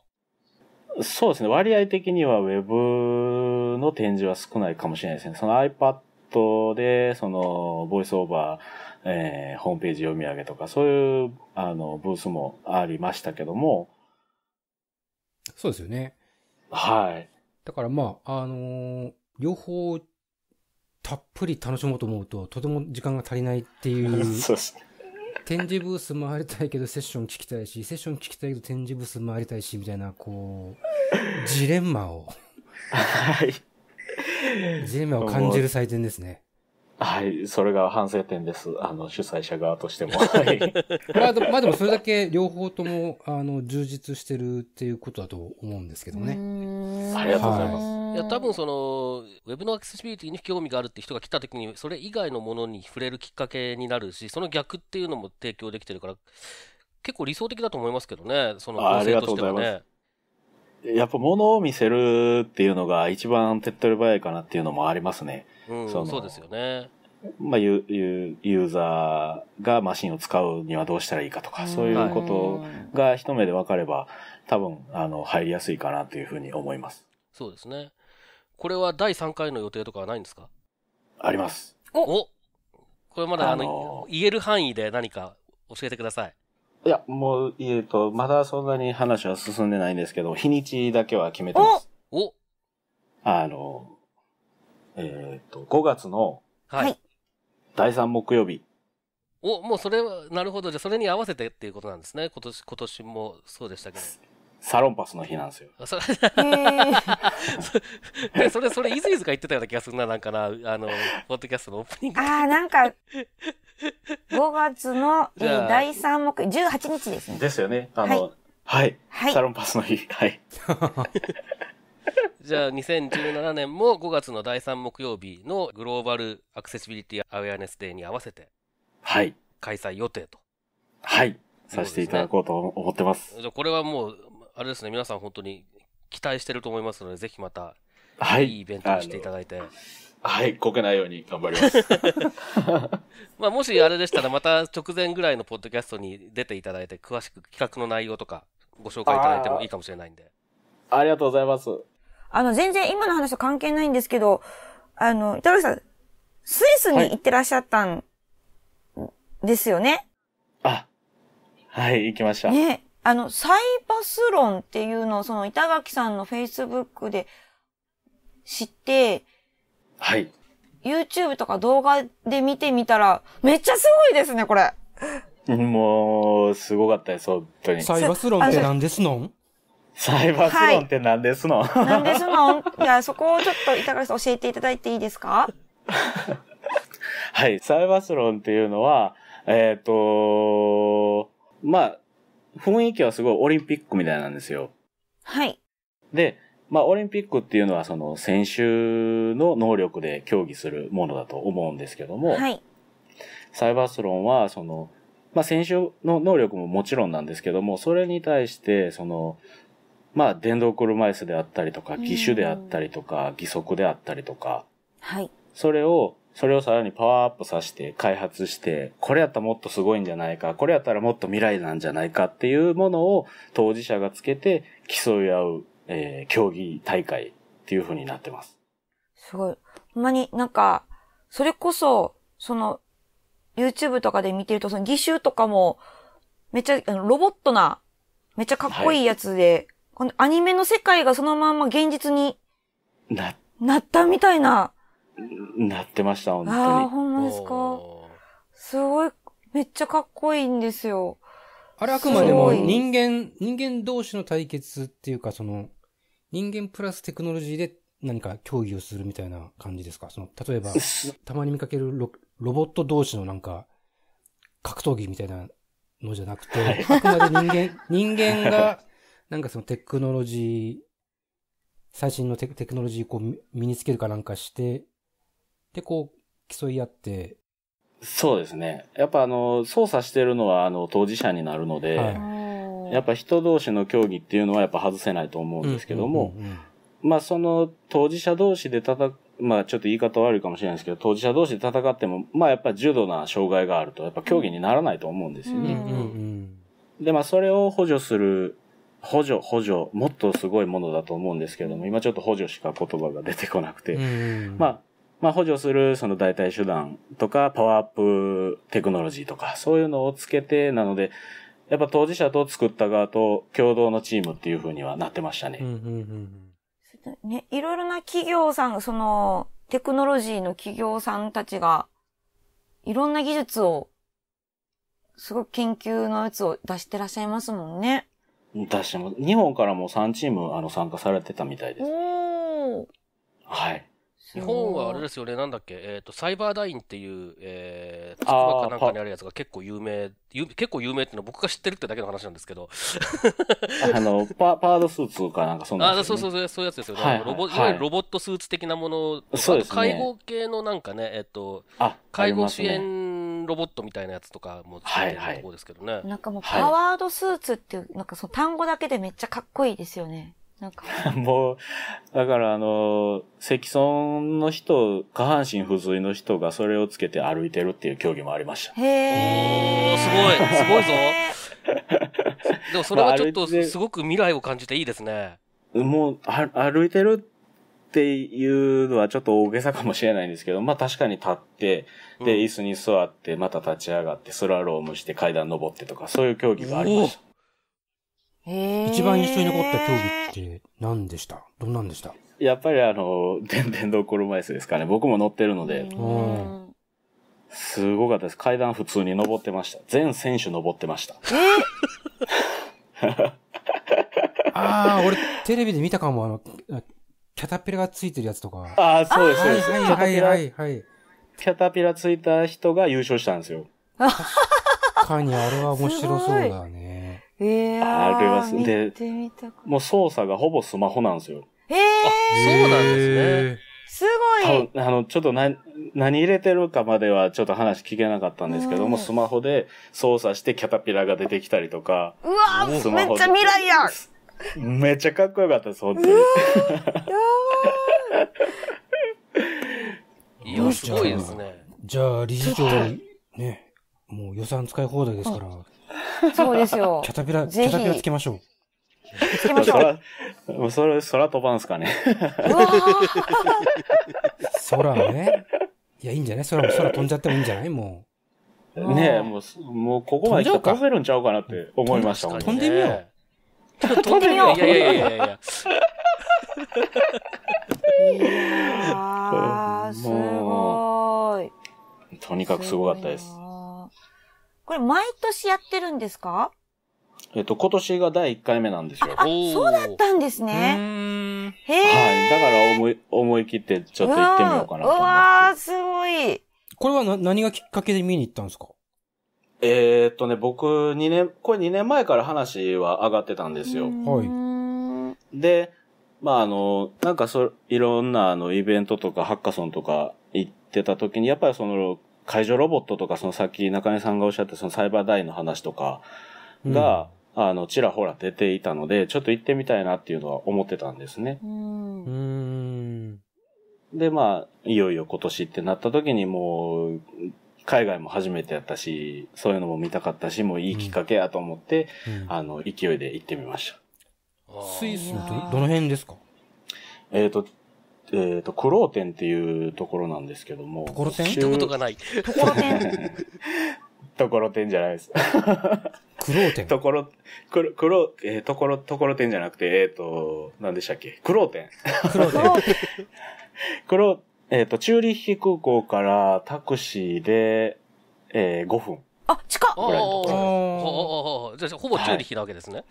S5: そうですね。割合的にはウェブの展示は少ないかもしれないですね。その iPad トで、その、ボイスオーバー、えー、ホームページ読み上げとか、そういう、あの、ブースもありましたけども。
S2: そうですよね。
S5: はい。
S2: だからまあ、あのー、両方、たっぷり楽しもうと思うと、とても時間が足りないっていう。*laughs* そうです展示ブース回りたいけどセッション聞きたいし、セッション聞きたいけど展示ブース回りたいし、みたいな、こ
S1: う、
S2: ジレンマを。*laughs* はい。ジレンマを感じる祭典
S5: ですね。はい、それが反省点です。あの、主催者側としても。*laughs* はい。
S2: まあ、まあ、でもそれだけ両方とも、あの、充実してるっていうことだと思うんですけどね。
S3: ありがとうございます。はい、いや、多分その、ウェブのアクセシビリティに興味があるって人が来た時に、それ以外のものに触れるきっかけになるし、その逆っていうのも提供できてるから、結構理想的だと思いますけどね、その構成としてはね。
S5: やっぱ物を見せるっていうのが一番手っ取り早いかなっていうのもありますね。うん、そそうですよね。まあ、ユユユーザーがマシンを使うにはどうしたらいいかとか、そういうことが一目で分かれば、多分、あの、入りやすいかなというふうに思います。
S3: そうですね。これは第3回の予定とかはないんですかあります。おこれまだ、あの、あのー、言える範囲で何か教えてください。
S5: いや、もう、えっと、まだそんなに話は進んでないんですけど、日にちだけは決めてます。おあの、えっ、と、5月のはい。第3木曜日。
S3: お、もうそれは、なるほど。じゃあそれに合わせてっていうことなんですね。今年、今年もそうでしたけど。サロンパスの日なんですよ。*laughs* それ、それ、それ、いずいずが言ってたような気がするな、なんかな、あの、ポッドキャストのオープ
S4: ニング。ああ、なんか、5 *laughs* 月の、えー、第3木、18日です
S3: ね。ですよね。あの、
S5: はい。はい、サロンパスの日。はい。*laughs*
S3: じゃあ、2017年も5月の第3木曜日のグローバルアクセシビリティアウェアネスデーに合わせて、はい。開催予定と。
S5: はい。させていただこうと思ってます。
S3: じゃあ、これはもう、あれですね、皆さん本当に期待してると思いますので、ぜひまた、はい。いいイベントにしていただいて。はい、こけないように頑張ります。*laughs* まあ、もしあれでしたら、また直前ぐらいのポッドキャストに出ていただいて、詳しく企画の内容とかご紹介いただいてもいいかもしれないんで。
S5: ありがとうございます。
S4: あの、全然今の話と関係ないんですけど、あの、板垣さん、スイスに行ってらっしゃったんですよね、あ、はい、行きました。ね。あの、サイバス論っていうのを、その、板垣さんのフェイスブックで知って、はい。YouTube とか動画で見てみたら、めっちゃすごいですね、これ。
S5: *laughs* もう、すごかったです、本当に。サイバスロンって何ですのんサイバスロンって何ですのん、は
S4: い、何ですのん *laughs* じゃあそこをちょっと板でさん教えていただいていいですか
S5: はい、サイバスロンっていうのは、えっ、ー、とまあ、雰囲気はすごいオリンピックみたいなんですよ。はい。で、まあ、オリンピックっていうのは、その、選手の能力で競技するものだと思うんですけども、はい、サイバースロンは、その、まあ、選手の能力ももちろんなんですけども、それに対して、その、まあ、電動車椅子であったりとか、義手であったりとか、義足であったりとか、はい。それを、それをさらにパワーアップさせて、開発して、これやったらもっとすごいんじゃないか、これやったらもっと未来なんじゃないかっていうものを当事者がつけて競い合うえー、競技大会っていう風になってます。
S4: すごい。ほんまになんか、それこそ、その、YouTube とかで見てると、その義手とかも、めっちゃ、ロボットな、めっちゃかっこいいやつで、はい、このアニメの世界がそのまま現実にな、なったみたいな。
S5: なってました、本当に。ああ、ほ
S4: んまですか。すごい、めっちゃかっこいいんですよ。
S5: あれあくまでも人
S4: 間、人
S2: 間同士の対決っていうか、その、人間プラステクノロジーで何か競技をするみたいな感じですかその、例えば、たまに見かけるロロボット同士のなんか、格闘技みたいなのじゃなくて、あくまで人間、*laughs* 人間が、なんかそのテクノロジー、最新のテクテクノロジーこう身につけるかなんかして、で、こう、競い合って、
S5: そうですね。やっぱあの、操作してるのはあの、当事者になるので、はいやっぱ人同士の競技っていうのはやっぱ外せないと思うんですけども、まあその当事者同士で戦、まあちょっと言い方悪いかもしれないですけど、当事者同士で戦っても、まあやっぱ重度な障害があると、やっぱ競技にならないと思うんですよ
S1: ね。
S5: で、まあそれを補助する、補助、補助、もっとすごいものだと思うんですけども、今ちょっと補助しか言葉が出てこなくて、まあ、まあ補助するその代替手段とか、パワーアップテクノロジーとか、そういうのをつけて、なので、やっぱ当事者と作った側と共同のチームっていうふうには
S4: なってましたね。うんうんうん、ね、いろいろな企業さん、その、テクノロジーの企業さんたちが、いろんな技術を、すごく研究のやつを出してらっしゃいますもんね。
S5: 出しても、日本からも3チームあの参加されてたみたいで
S4: す。お
S5: はい。日本はあれで
S3: すよね、なんだっけ、えっ、ー、と、サイバーダインっていう、えー、つくばかなんかにあるやつが結構有名、結構有名っていうのは僕が知ってるってだけの話なんですけど。
S5: *laughs* あの、パパードスーツかなんかそんな、ね、あ、そうそうそう、そういうやつですよね。はいはいロボいわゆるロ
S3: ボットスーツ的なもの、そう介護系のなんかね、えっ、ー、と、あ介護支援ロボットみたいなやつとかもですけどね。はいはい、なんかもう、パ
S4: ワードスーツっていう、なんかその単語だけでめっちゃかっこいいですよね。なんか。
S5: *laughs* もう、だからあの、積損の人、下半身不随の人がそれをつけて歩いてるっていう競技もありま
S3: した。へおー、すごい、すごいぞ。*laughs* でもそれはちょっとすごく未来を感じていいですね。
S5: もう、歩いてるっていうのはちょっと大げさかもしれないんですけど、まあ確かに立って、で、椅子に座って、また立ち上がって、スラロームして階段登ってとか、そういう競技がありました。
S2: 一番印象に残った競技って何でしたどんなんでした
S5: やっぱりあの、電電動車椅子ですかね。僕も乗ってるので。すごかったです。階段普通に登ってました。全選手登ってました。*laughs*
S2: ああ、俺、テレビで見たかも、あの、キャタピラがついてるやつと
S5: か。ああ、そうです、そうです。はいはいはい。キャタピラついた人が優勝したんですよ。確
S2: かに、あれは面白
S1: そうだね。えー、あります。で、
S5: もう操作がほぼスマホなんですよ。えー、あ、そうなんで
S1: すね。すごい
S5: あの、ちょっとな、何入れてるかまではちょっと話聞けなかったんですけども、スマホで操作してキャタピラが出てきたりとか。う
S4: わめっちゃ未来やん
S5: めっちゃかっこよかったです、本当に。いや、すごいですね。
S2: じゃあ、理事長、ね、
S5: もう予算使い放題ですか
S4: ら。*laughs* そうですよ。キャタピラ、キャタピラつけましょう。
S5: つけましょう。空、空、空飛ばんすかね。空ね。
S1: いや、いいんじゃない空も空飛んじゃってもいいんじゃな
S5: いもう。ねえ、もう、もうここまで来たら飛べるんちゃうかなって思いましたもんね。飛んでみよう。
S1: 飛んでみよう。いやいやいやいや。いや
S5: ー、*laughs* すごい。とにかくすごかったです。
S4: これ毎年やってるんですか
S5: えっと、今年が第1回目なんですよ。あ、そうだっ
S4: たんですね。
S5: へえ。はい。だから思い、思い切ってちょっと行ってみようかなと
S4: 思って。うわー、すごい。
S2: これはな、何がきっかけで見に行ったんです
S5: かえー、っとね、僕、2年、これ2年前から話は上がってたん
S1: ですよ。は
S5: い。で、まああの、なんかそ、いろんなあの、イベントとかハッカソンとか行ってた時に、やっぱりその、解除ロボットとか、そのさっき中根さんがおっしゃったそのサイバーダイの話とかが、うん、あの、ちらほら出ていたので、ちょっと行ってみたいなっていうのは思ってたんですね。う
S1: ん。
S5: で、まあ、いよいよ今年ってなった時にもう、海外も初めてやったし、そういうのも見たかったし、もういいきっかけやと思って、うん、あの、勢いで行ってみました。
S1: スイスのどの辺
S5: ですかえっ、ー、と、えっ、ー、と、クロ店っていうところなんですけども。ところてん聞いたことがない。*laughs* ところてんところてじゃないです。クロ店ところ、くろ、くろ、えー、ところ、ところてんじゃなくて、えっ、ー、と、何でしたっけクロ店。テン。*laughs* えっ、ー、と、チューリッヒ空港からタクシーで、えー、5分。あ、
S3: 地下、じゃあ、ほぼチューリッヒなわけですね。は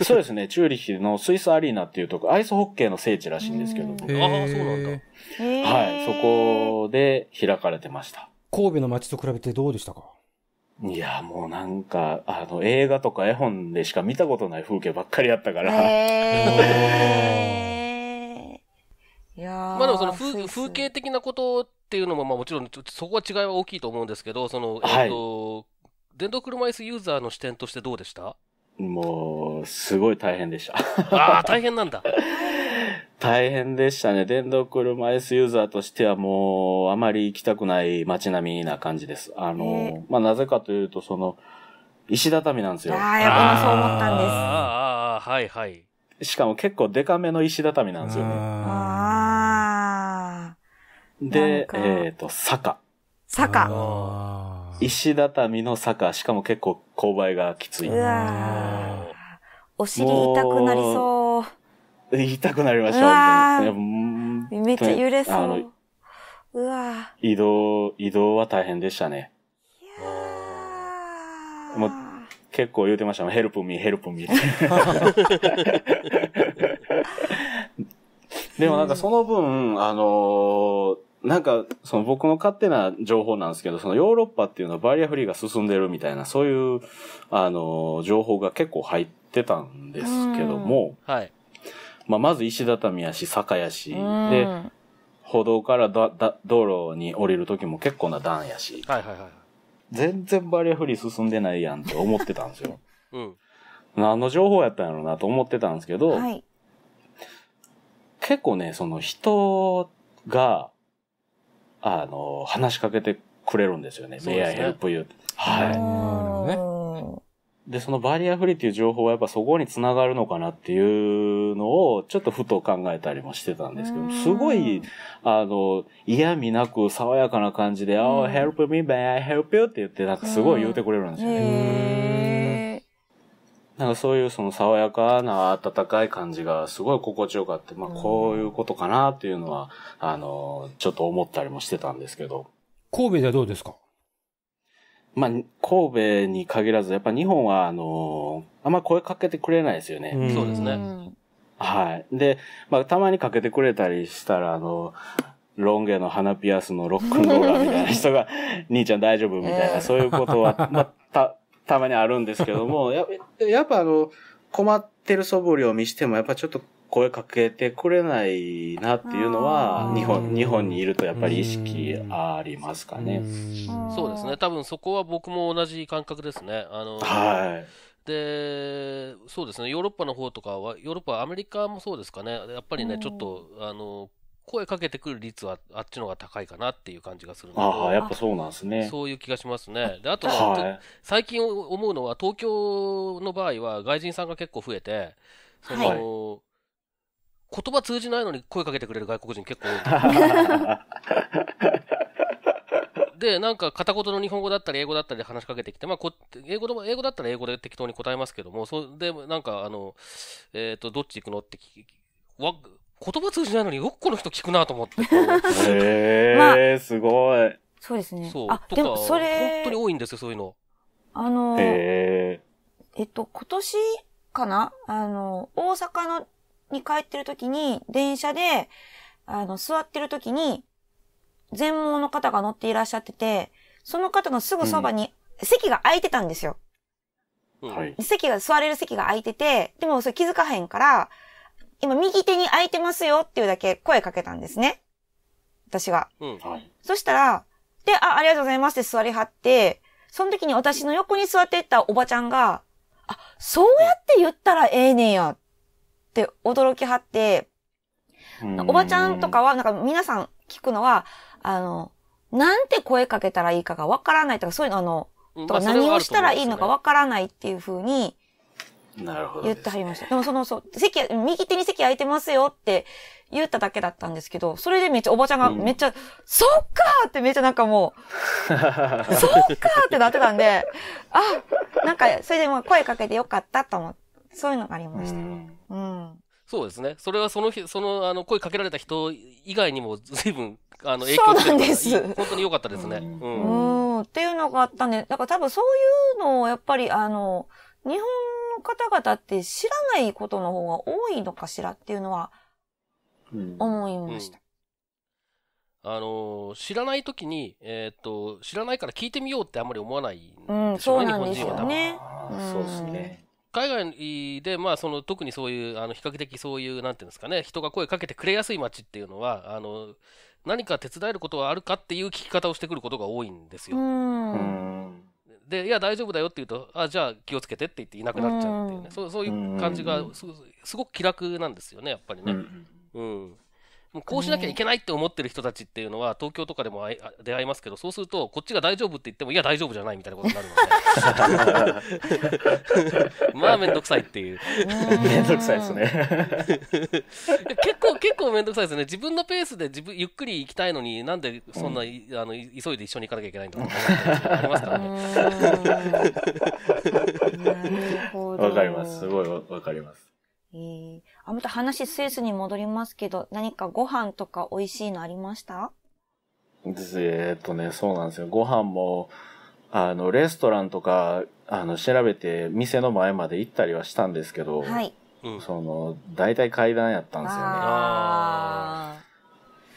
S3: い、
S5: そうですね。チューリッヒのスイスアリーナっていうとこ、アイスホッケーの聖地らしいんですけども。ああ、そうなんだ。はい。そこで開かれてました。
S2: 神戸の街と比べてどうでしたか
S5: いや、もうなんか、あの、映画とか絵本でしか見たことない風景ばっかりやったから。へ
S3: ー。い *laughs* やまあでもその風,、風景的なことっていうのも、まあ、もちろん、そこは違いは大きいと思うんですけど、その、えーと、はい、電動車椅子ユーザーの視点としてどうでした
S5: もう、すごい大変でした。
S3: ああ、大変なんだ。*laughs*
S5: 大変でしたね。電動車椅子ユーザーとしてはもう、あまり行きたくない街並みな感じです。あの、まあ、なぜかというと、その、石畳なんですよ。ああ、やっぱそう思ったんです。
S3: ああ、はいはい。
S5: しかも結構デカめの石畳なんですよね。
S4: で、えっ、ー、と、
S5: 坂。坂。石畳の坂。しかも結構勾配がきつい。う
S4: わお尻痛くなりそ
S5: う。痛くなりました、う
S4: めっちゃ揺れそう。うわ
S5: 移動、移動は大変でしたね。いや結構言うてましたもん。ヘルプミー、ヘルプミー。
S1: *laughs*
S5: *laughs* でもなんかその分、あのー、なんか、その僕の勝手な情報なんですけど、そのヨーロッパっていうのはバリアフリーが進んでるみたいな、そういう、あのー、情報が結構入ってたんですけども、はい。まあ、まず石畳やし、坂やし、で、歩道からだだ道路に降りる時も結構な段やし、はいはいはい。全然バリアフリー進んでないやんって思ってたんですよ。*laughs* うん。何の情報やったんやろうなと思ってたんですけど、はい。結構ね、その人が、あの、話しかけてくれるんですよね。May I ね help you? はなるほい。で、そのバリアフリーっていう情報はやっぱそこにつながるのかなっていうのをちょっとふと考えたりもしてたんですけど、すごい、あの、嫌味なく爽やかな感じで、Oh, help me, may I help you? って言ってなんかすごい言うてくれるんですよね。なんかそういうその爽やかな温かい感じがすごい心地よかって、まあこういうことかなっていうのは、あの、ちょっと思ったりもしてたんですけど。神戸ではどうですかまあ、神戸に限らず、やっぱ日本は、あのー、あんま声かけてくれないですよね。そうですね。はい。で、まあ、たまにかけてくれたりしたら、あの、ロン毛の花ピアスのロックンローラーみたいな人が、*laughs* 兄ちゃん大丈夫みたいな、そういうことは、まあ、た、たまにあるんですけども、*laughs* ややっぱあの、困ってる素振りを見しても、やっぱちょっと声かけてくれないなっていうのは、日本、日本にいるとやっぱり意識ありますかね。
S3: そうですね。多分そこは僕も同じ感覚ですね。あの、はい。で、そうですね、ヨーロッパの方とかは、ヨーロッパ、アメリカもそうですかね、やっぱりね、ちょっと、あの、声かけてくる率はあっちの方が高いかなっていう感じがするので。ああ、やっぱそうなんですね。そういう気がしますね。で、あと、はい、最近思うのは、東京の場合は外人さんが結構増えて、その、はい言葉通じないのに声かけてくれる外国人結構多い。*laughs* で、なんか片言の日本語だったり英語だったりで話しかけてきて、まあこ、英語英語だったら英語で適当に答えますけども、そで、なんか、あの、えっ、ー、と、どっち行くのってわ、言葉通じないのによくこの人聞くなと思って。
S4: へえ、
S3: すごい。そうですね。そう。あ、でもそれ。本当に多いんですよ、そういうの。あの、え
S4: っと、今年かなあの、大阪の、に帰ってる時に、電車で、あの、座ってる時に、全盲の方が乗っていらっしゃってて、その方のすぐそばに、席が空いてたんですよ。うん、はい。席が、座れる席が空いてて、でもそれ気づかへんから、今右手に空いてますよっていうだけ声かけたんですね。私が。うん、はい、そしたら、で、あ、ありがとうございますって座りはって、その時に私の横に座ってったおばちゃんが、あ、そうやって言ったらええねんやって驚きはって、おばちゃんとかは、なんか皆さん聞くのは、あの、なんて声かけたらいいかがわからないとか、そういうの、あの、
S1: とか何をしたらいいのかわ
S4: からないっていうふうに
S1: なるほど。言って
S4: はりました。でもその、そう、席、右手に席空いてますよって言っただけだったんですけど、それでめっちゃおばちゃんがめっちゃ、うん、そっかーってめっちゃなんかも
S1: う、*laughs* そっかーっ
S4: てなってたんで、あ、なんか、それでも声かけてよかったと思って、そういうのがありました、うん、うん
S3: そうですね。それはその日、その、あの、声かけられた人以外にも随分、あの、影響そうなんです。本当に良かったですね。うん。うん、
S4: うんっていうのがあったんで、だから多分そういうのを、やっぱり、あの、日本の方々って知らないことの方が多いのかしらっていうのは、思いました。
S3: うんうん、あのー、知らない時に、えっ、と、知らないから聞いてみようってあんまり思わない、ね、
S4: うん、そうなんですよね。そうですね。
S3: 海外で、まあ、その特にそういうあの比較的そういうなんていうんですかね人が声かけてくれやすい街っていうのはあの何か手伝えることはあるかっていう聞き方をしてくることが多いんですよ。で、いや、大丈夫だよって言うと、あ、じゃあ気をつけてって言っていなくなっちゃうっていうね、そうそういう感じがす、すごく気楽なんですよね、やっぱりね。うん、うんもうこうしなきゃいけないって思ってる人たちっていうのは、東京とかでも出会いますけど、そうすると、こっちが大丈夫って言っても、いや、大丈夫じゃないみたいなことになるので、*laughs* まあ、めんどくさいっていう。めんどくさいですね。*laughs* 結構、結構めんどくさいですね。自分のペースで自分ゆっくり行きたいのに、なんでそんな、うん、あの急いで一緒に行かなきゃいけないんだろうありますからね。*laughs*
S5: わかります。すごいわかります。
S4: えーあ、また話スイスに戻りますけど、何かご飯とか美味しいのありました
S5: えっとね、そうなんですよ。ご飯も、あの、レストランとか、あの、調べて、店の前まで行ったりはしたんですけど、はい。その、大体階段やったん
S1: ですよね。あ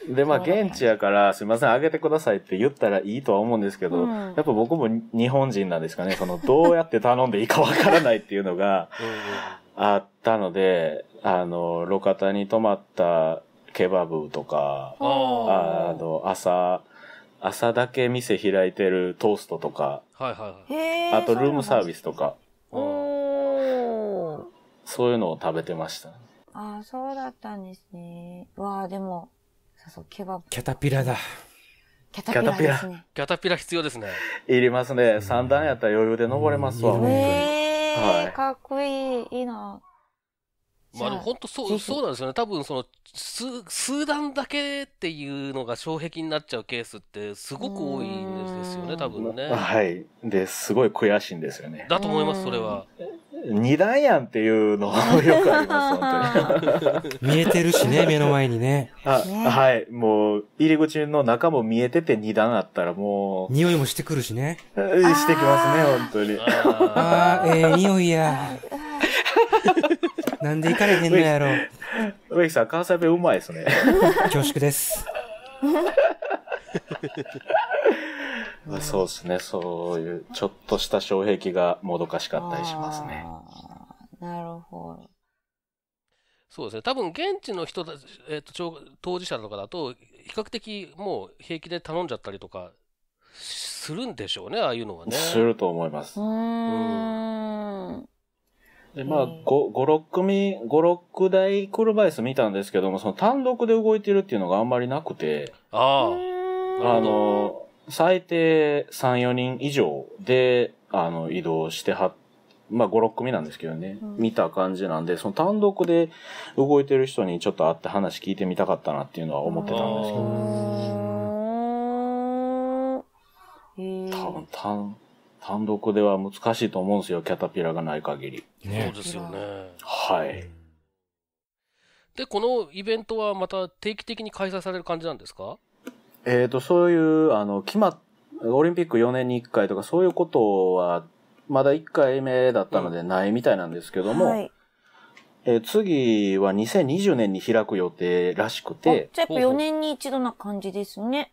S5: で、まあ、現地やから、すいません、あげてくださいって言ったらいいとは思うんですけど、うん、やっぱ僕も日本人なんですかね、その、どうやって頼んでいいかわからないっていうのが、あったので、あの、路肩に泊まったケバブとか、
S1: あの、
S5: 朝、朝だけ店開いてるトーストとか、
S1: はいは
S4: いはい、あとル
S5: ームサービスとか、
S4: そ
S5: ういうのを食べてました。
S4: ああ、そうだったんですね。わあ、でも、そうケバブ。
S5: キ
S3: ャタピラだ。
S4: キャタピラです
S3: ね。キャタピラ必要ですね。
S5: いりますね。三段やったら余裕で登れますわ。ええー、は
S4: い、かっこいい。いいな。
S3: まあ、でも本当そう、そうなんですよね。多分、その、数、数段だけっていうのが障壁になっちゃうケースってすごく多いんですよね、多分ね。はい。
S5: で、すごい悔しいんですよね。
S3: だと思います、それは。
S5: 二段やんっていうのよくあり
S3: ます、
S5: 本当に。*laughs* 見えてるしね、目の前にね。あ、はい。もう、入り口の中も見えてて二段あったらもう。匂
S2: いもしてくるしね。
S5: してきますね、本当に。
S1: ああ、ええー、匂いや。*laughs* なんで行かれへんのやろ。
S5: 植木さん、関西弁うまいですね。*laughs* 恐縮です。*laughs* まあ、そうですね。そういう、ちょっとした障壁がもどかしかったりしますね。なるほ
S3: ど。そうですね。多分、現地の人たち、えっ、ー、と、当事者とかだと、比較的もう平気で頼んじゃったりとか、するんでしょうね、ああいうのはね。する
S5: と思います。うん。で、まあ、5、6組、5、6台車椅子見たんですけども、その単独で動いてるっていうのがあんまりなくて。ああ。あの、最低3、4人以上で、あの、移動してはまあ、5、6組なんですけどね、見た感じなんで、その単独で動いてる人にちょっと会って話聞いてみたかったなっていうのは思ってたんですけど。多分単、単独では難しいと思うんですよ、キャタピラがない限り。ね、そうですよね。は
S1: い。
S3: で、このイベントはまた定期的に開催される感じなんですか
S5: えっ、ー、と、そういう、あの、決まっ、オリンピック4年に1回とかそういうことは、まだ1回目だったのでないみたいなんですけども、うんはい、えー、次は2020年に開く予定らしくて。じゃあやっぱ4
S4: 年に一度な感じですね。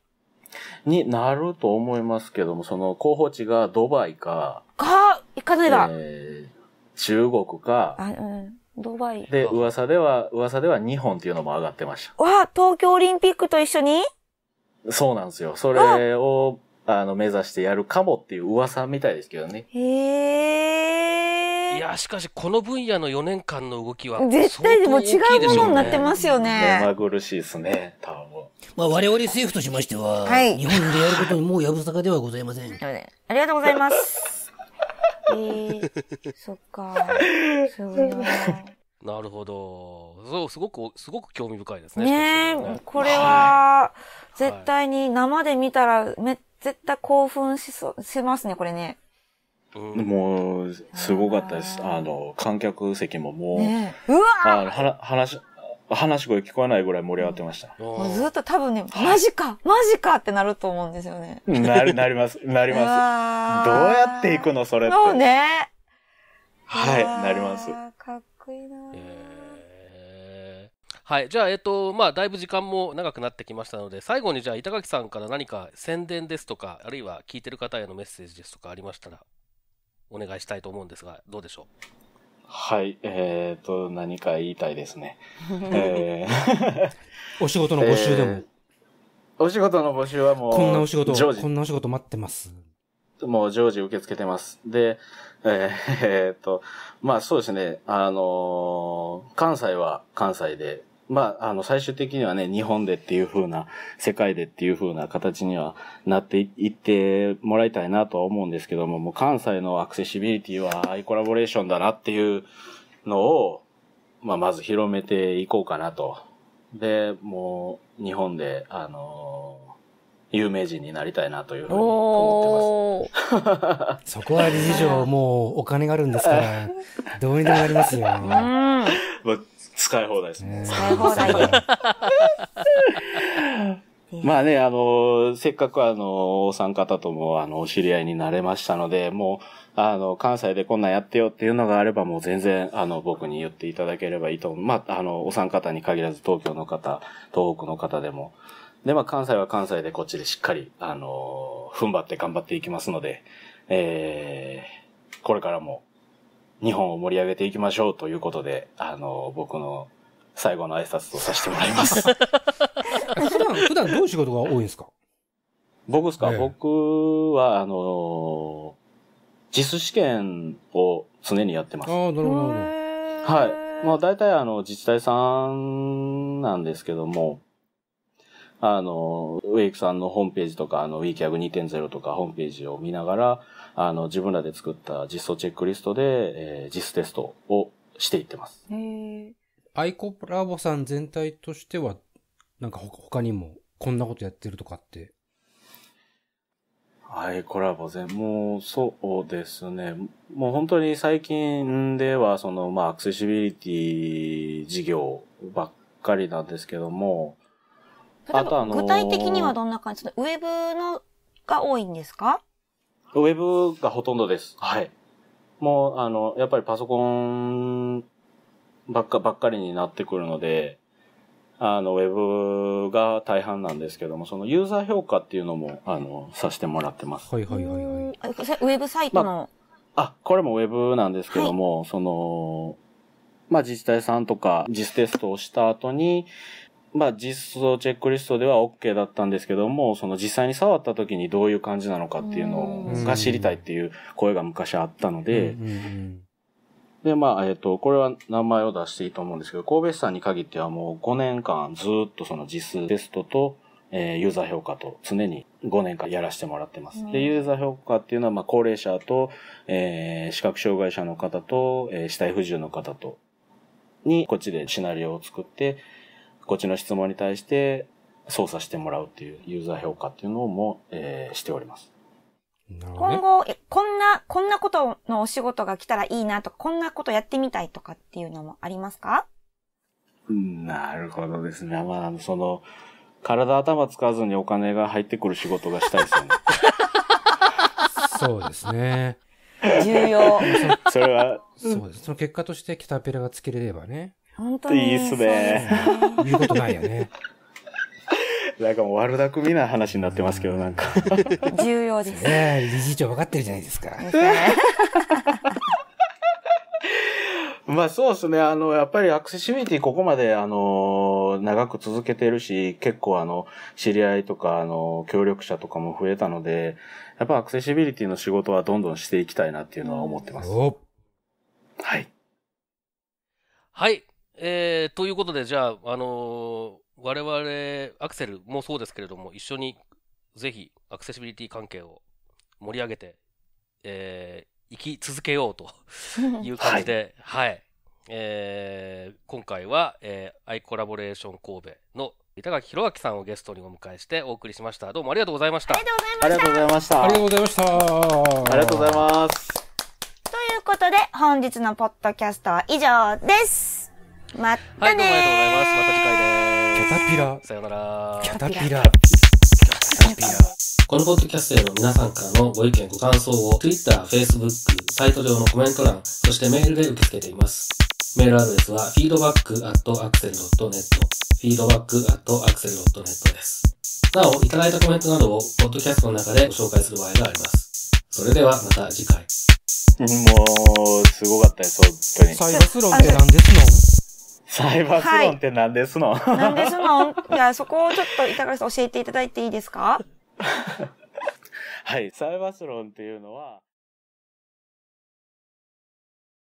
S5: になると思いますけども、その候補地がドバイか、
S4: か、行かずいだ。え
S5: ー、中国か、あ、う
S4: ん。ドバイ。
S5: で、噂では、噂では日本っていうのも上がってまし
S4: た。わ、東京オリンピックと一緒に
S5: そうなんですよ。それを、あの、目指してやるかもっていう噂み
S3: たいですけどね。へいや、しかし、この分野の4年間の動きは、絶対でも違うものになってますよね。目ま
S5: ぐるしいですね、多分。まあ、我
S2: 々政府とし
S5: ましては、はい、
S2: 日本でやることにもうやぶさかではございません。*laughs* あ
S4: りがとうございます。*laughs* えー、そっか。すごいな。
S3: なるほど。そう、すごく、すごく興味深いですね。ね、ね、これは、
S4: 絶対に生で見たら、め、絶対興奮しそしますね、これね。
S5: うん、もう、すごかったです。あの、観客席ももう、ね、うわあ話、話し声聞こえないぐらい盛り上がってました。も
S4: うずっと多分ね、マジかマジかってなると思うんですよね。
S5: なり、なります。なりま
S4: す。どう
S3: やっ
S5: ていくのそれって。そうね。はい、なります。かっこいいな、
S3: はい。じゃあ、えっと、まあ、だいぶ時間も長くなってきましたので、最後にじゃあ、板垣さんから何か宣伝ですとか、あるいは聞いてる方へのメッセージですとかありましたら。お願いしたいと思うんですが、どうでしょう
S5: はい、えっ、ー、と、何か言いたいですね。*laughs* えー、*laughs* お仕事の募集でも、えー、お仕事の募集はもう、こんなお仕事、こ
S2: んなお仕事待ってます。
S5: もう常時受け付けてます。で、ええー、っと、まあそうですね、あのー、関西は関西で、まあ、あの、最終的にはね、日本でっていう風な、世界でっていう風な形にはなっていってもらいたいなとは思うんですけども、もう関西のアクセシビリティはアイコラボレーションだなっていうのを、まあ、まず広めていこうかなと。で、もう、日本で、あのー、有名人になりたいなというふうに思ってま
S2: す。そこは理事長、もうお金があるんですから、*laughs* どうにでもなりますよ。う
S5: ん使い放題ですね。
S1: 使い放題で。*laughs*
S5: まあね、あの、せっかくあの、お三方ともあの、お知り合いになれましたので、もう、あの、関西でこんなんやってよっていうのがあれば、もう全然、あの、僕に言っていただければいいと思う。まあ、あの、お三方に限らず、東京の方、東北の方でも。で、まあ、関西は関西でこっちでしっかり、あの、踏ん張って頑張っていきますので、えー、これからも日本を盛り上げていきましょうということで、あの、僕の最後の挨拶とさせてもらいます。*laughs* 普段、普段どういう仕事が多いんですか僕ですか、ええ、僕は、あの、実試験を常にやってます。ああ、なるほど。はい。まあ、大体、あの、自治体さんなんですけども、あの、ウェイクさんのホームページとか、あの、ウィーキャグ2.0とかホームページを見ながら、あの、自分らで作った実装チェックリストで、えー、実テストをしていってます。
S2: アイコラボさん全体としては、なんか他にもこんなことやってるとかって。
S5: アイコラボ全、もうそうですね。もう本当に最近では、その、まあ、アクセシビリティ事業ばっかりなんですけども、あとあのー、具体的にはど
S4: んな感じウェブのが多いんですか
S5: ウェブがほとんどです。はい。もう、あの、やっぱりパソコンばっか、ばっかりになってくるので、あの、ウェブが大半なんですけども、そのユーザー評価っていうのも、あの、させてもらってます。はいは
S4: いはいはい。ウェブサイトの、
S5: まあ、これもウェブなんですけども、はい、その、まあ自治体さんとか、実テストをした後に、まあ実装チェックリストでは OK だったんですけども、その実際に触った時にどういう感じなのかっていうのが知りたいっていう声が昔あったので、で、まあ、えっ、ー、と、これは名前を出していいと思うんですけど、神戸市さんに限ってはもう5年間ずっとその実数テストと、えー、ユーザー評価と常に5年間やらせてもらってます。で、ユーザー評価っていうのは、まあ、高齢者と、えー、視覚障害者の方と、えー、死体不自由の方と、に、こっちでシナリオを作って、こっちの質問に対して操作してもらうっていうユーザー評価っていうのも、えー、しております。
S4: ね、今後、こんな、こんなことのお仕事が来たらいいなとか、こんなことやってみたいとかっていうのもありますか
S5: なるほどですね。まあ、その、体頭使わずにお金が入ってくる仕事がしたいですよね。そうです
S2: ね。*laughs* 重要。それは。そうです。その結果としてキタペラがつけれれば
S4: ね。本当に。いいっすね。言うことないよ
S5: ね。*laughs* なんかもう悪巧みな話になってますけど、なんか。
S4: *laughs* 重要です。ね理
S5: 事長分かってるじゃないですか。*laughs* まあそうですね。あの、やっぱりアクセシビリティここまで、あの、長く続けてるし、結構あの、知り合いとか、あの、協力者とかも増えたので、やっぱアクセシビリティの仕事はどんどんしていきたいなっていうのは思ってます。はい。
S3: はい。えー、ということで、じゃあ、あのー、我々、アクセルもそうですけれども、一緒にぜひアクセシビリティ関係を盛り上げて、えー、生き続けようと *laughs* いう感じで、はい、はい、えー、今回は、えー、アイコラボレーション神戸の板垣弘明さんをゲストにお迎えしてお送りしました。どうもありがとうございました。ありがとうございました。ありがとうござ
S2: いました。ありがとうござい
S3: ます。と
S4: いうことで、本日のポッドキャストは以上です。またね、はい、ありがとうございます。また次回です。キャ
S3: タピラ。さよなら。キ
S4: ャタピラ。キャ
S3: タピラ。このポッドキャストへの皆さんからのご意見、ご感想を Twitter、Facebook、サイト上のコメント欄、そしてメールで受け付けています。メールアドレスは feedback.axel.net feedback.axel.net です。なお、いただいたコメントなどをポッドキャストの中でご紹介する場合があります。それではまた次回。もう、すごかったです、本当に。サイバスロン
S1: って何です
S4: のサイバースロンっ
S5: て何ですの、はい、
S4: 何ですのじゃあそこをちょっと板倉さん教えていただいていいですか *laughs*
S1: はい、サイバースロンっていうのは、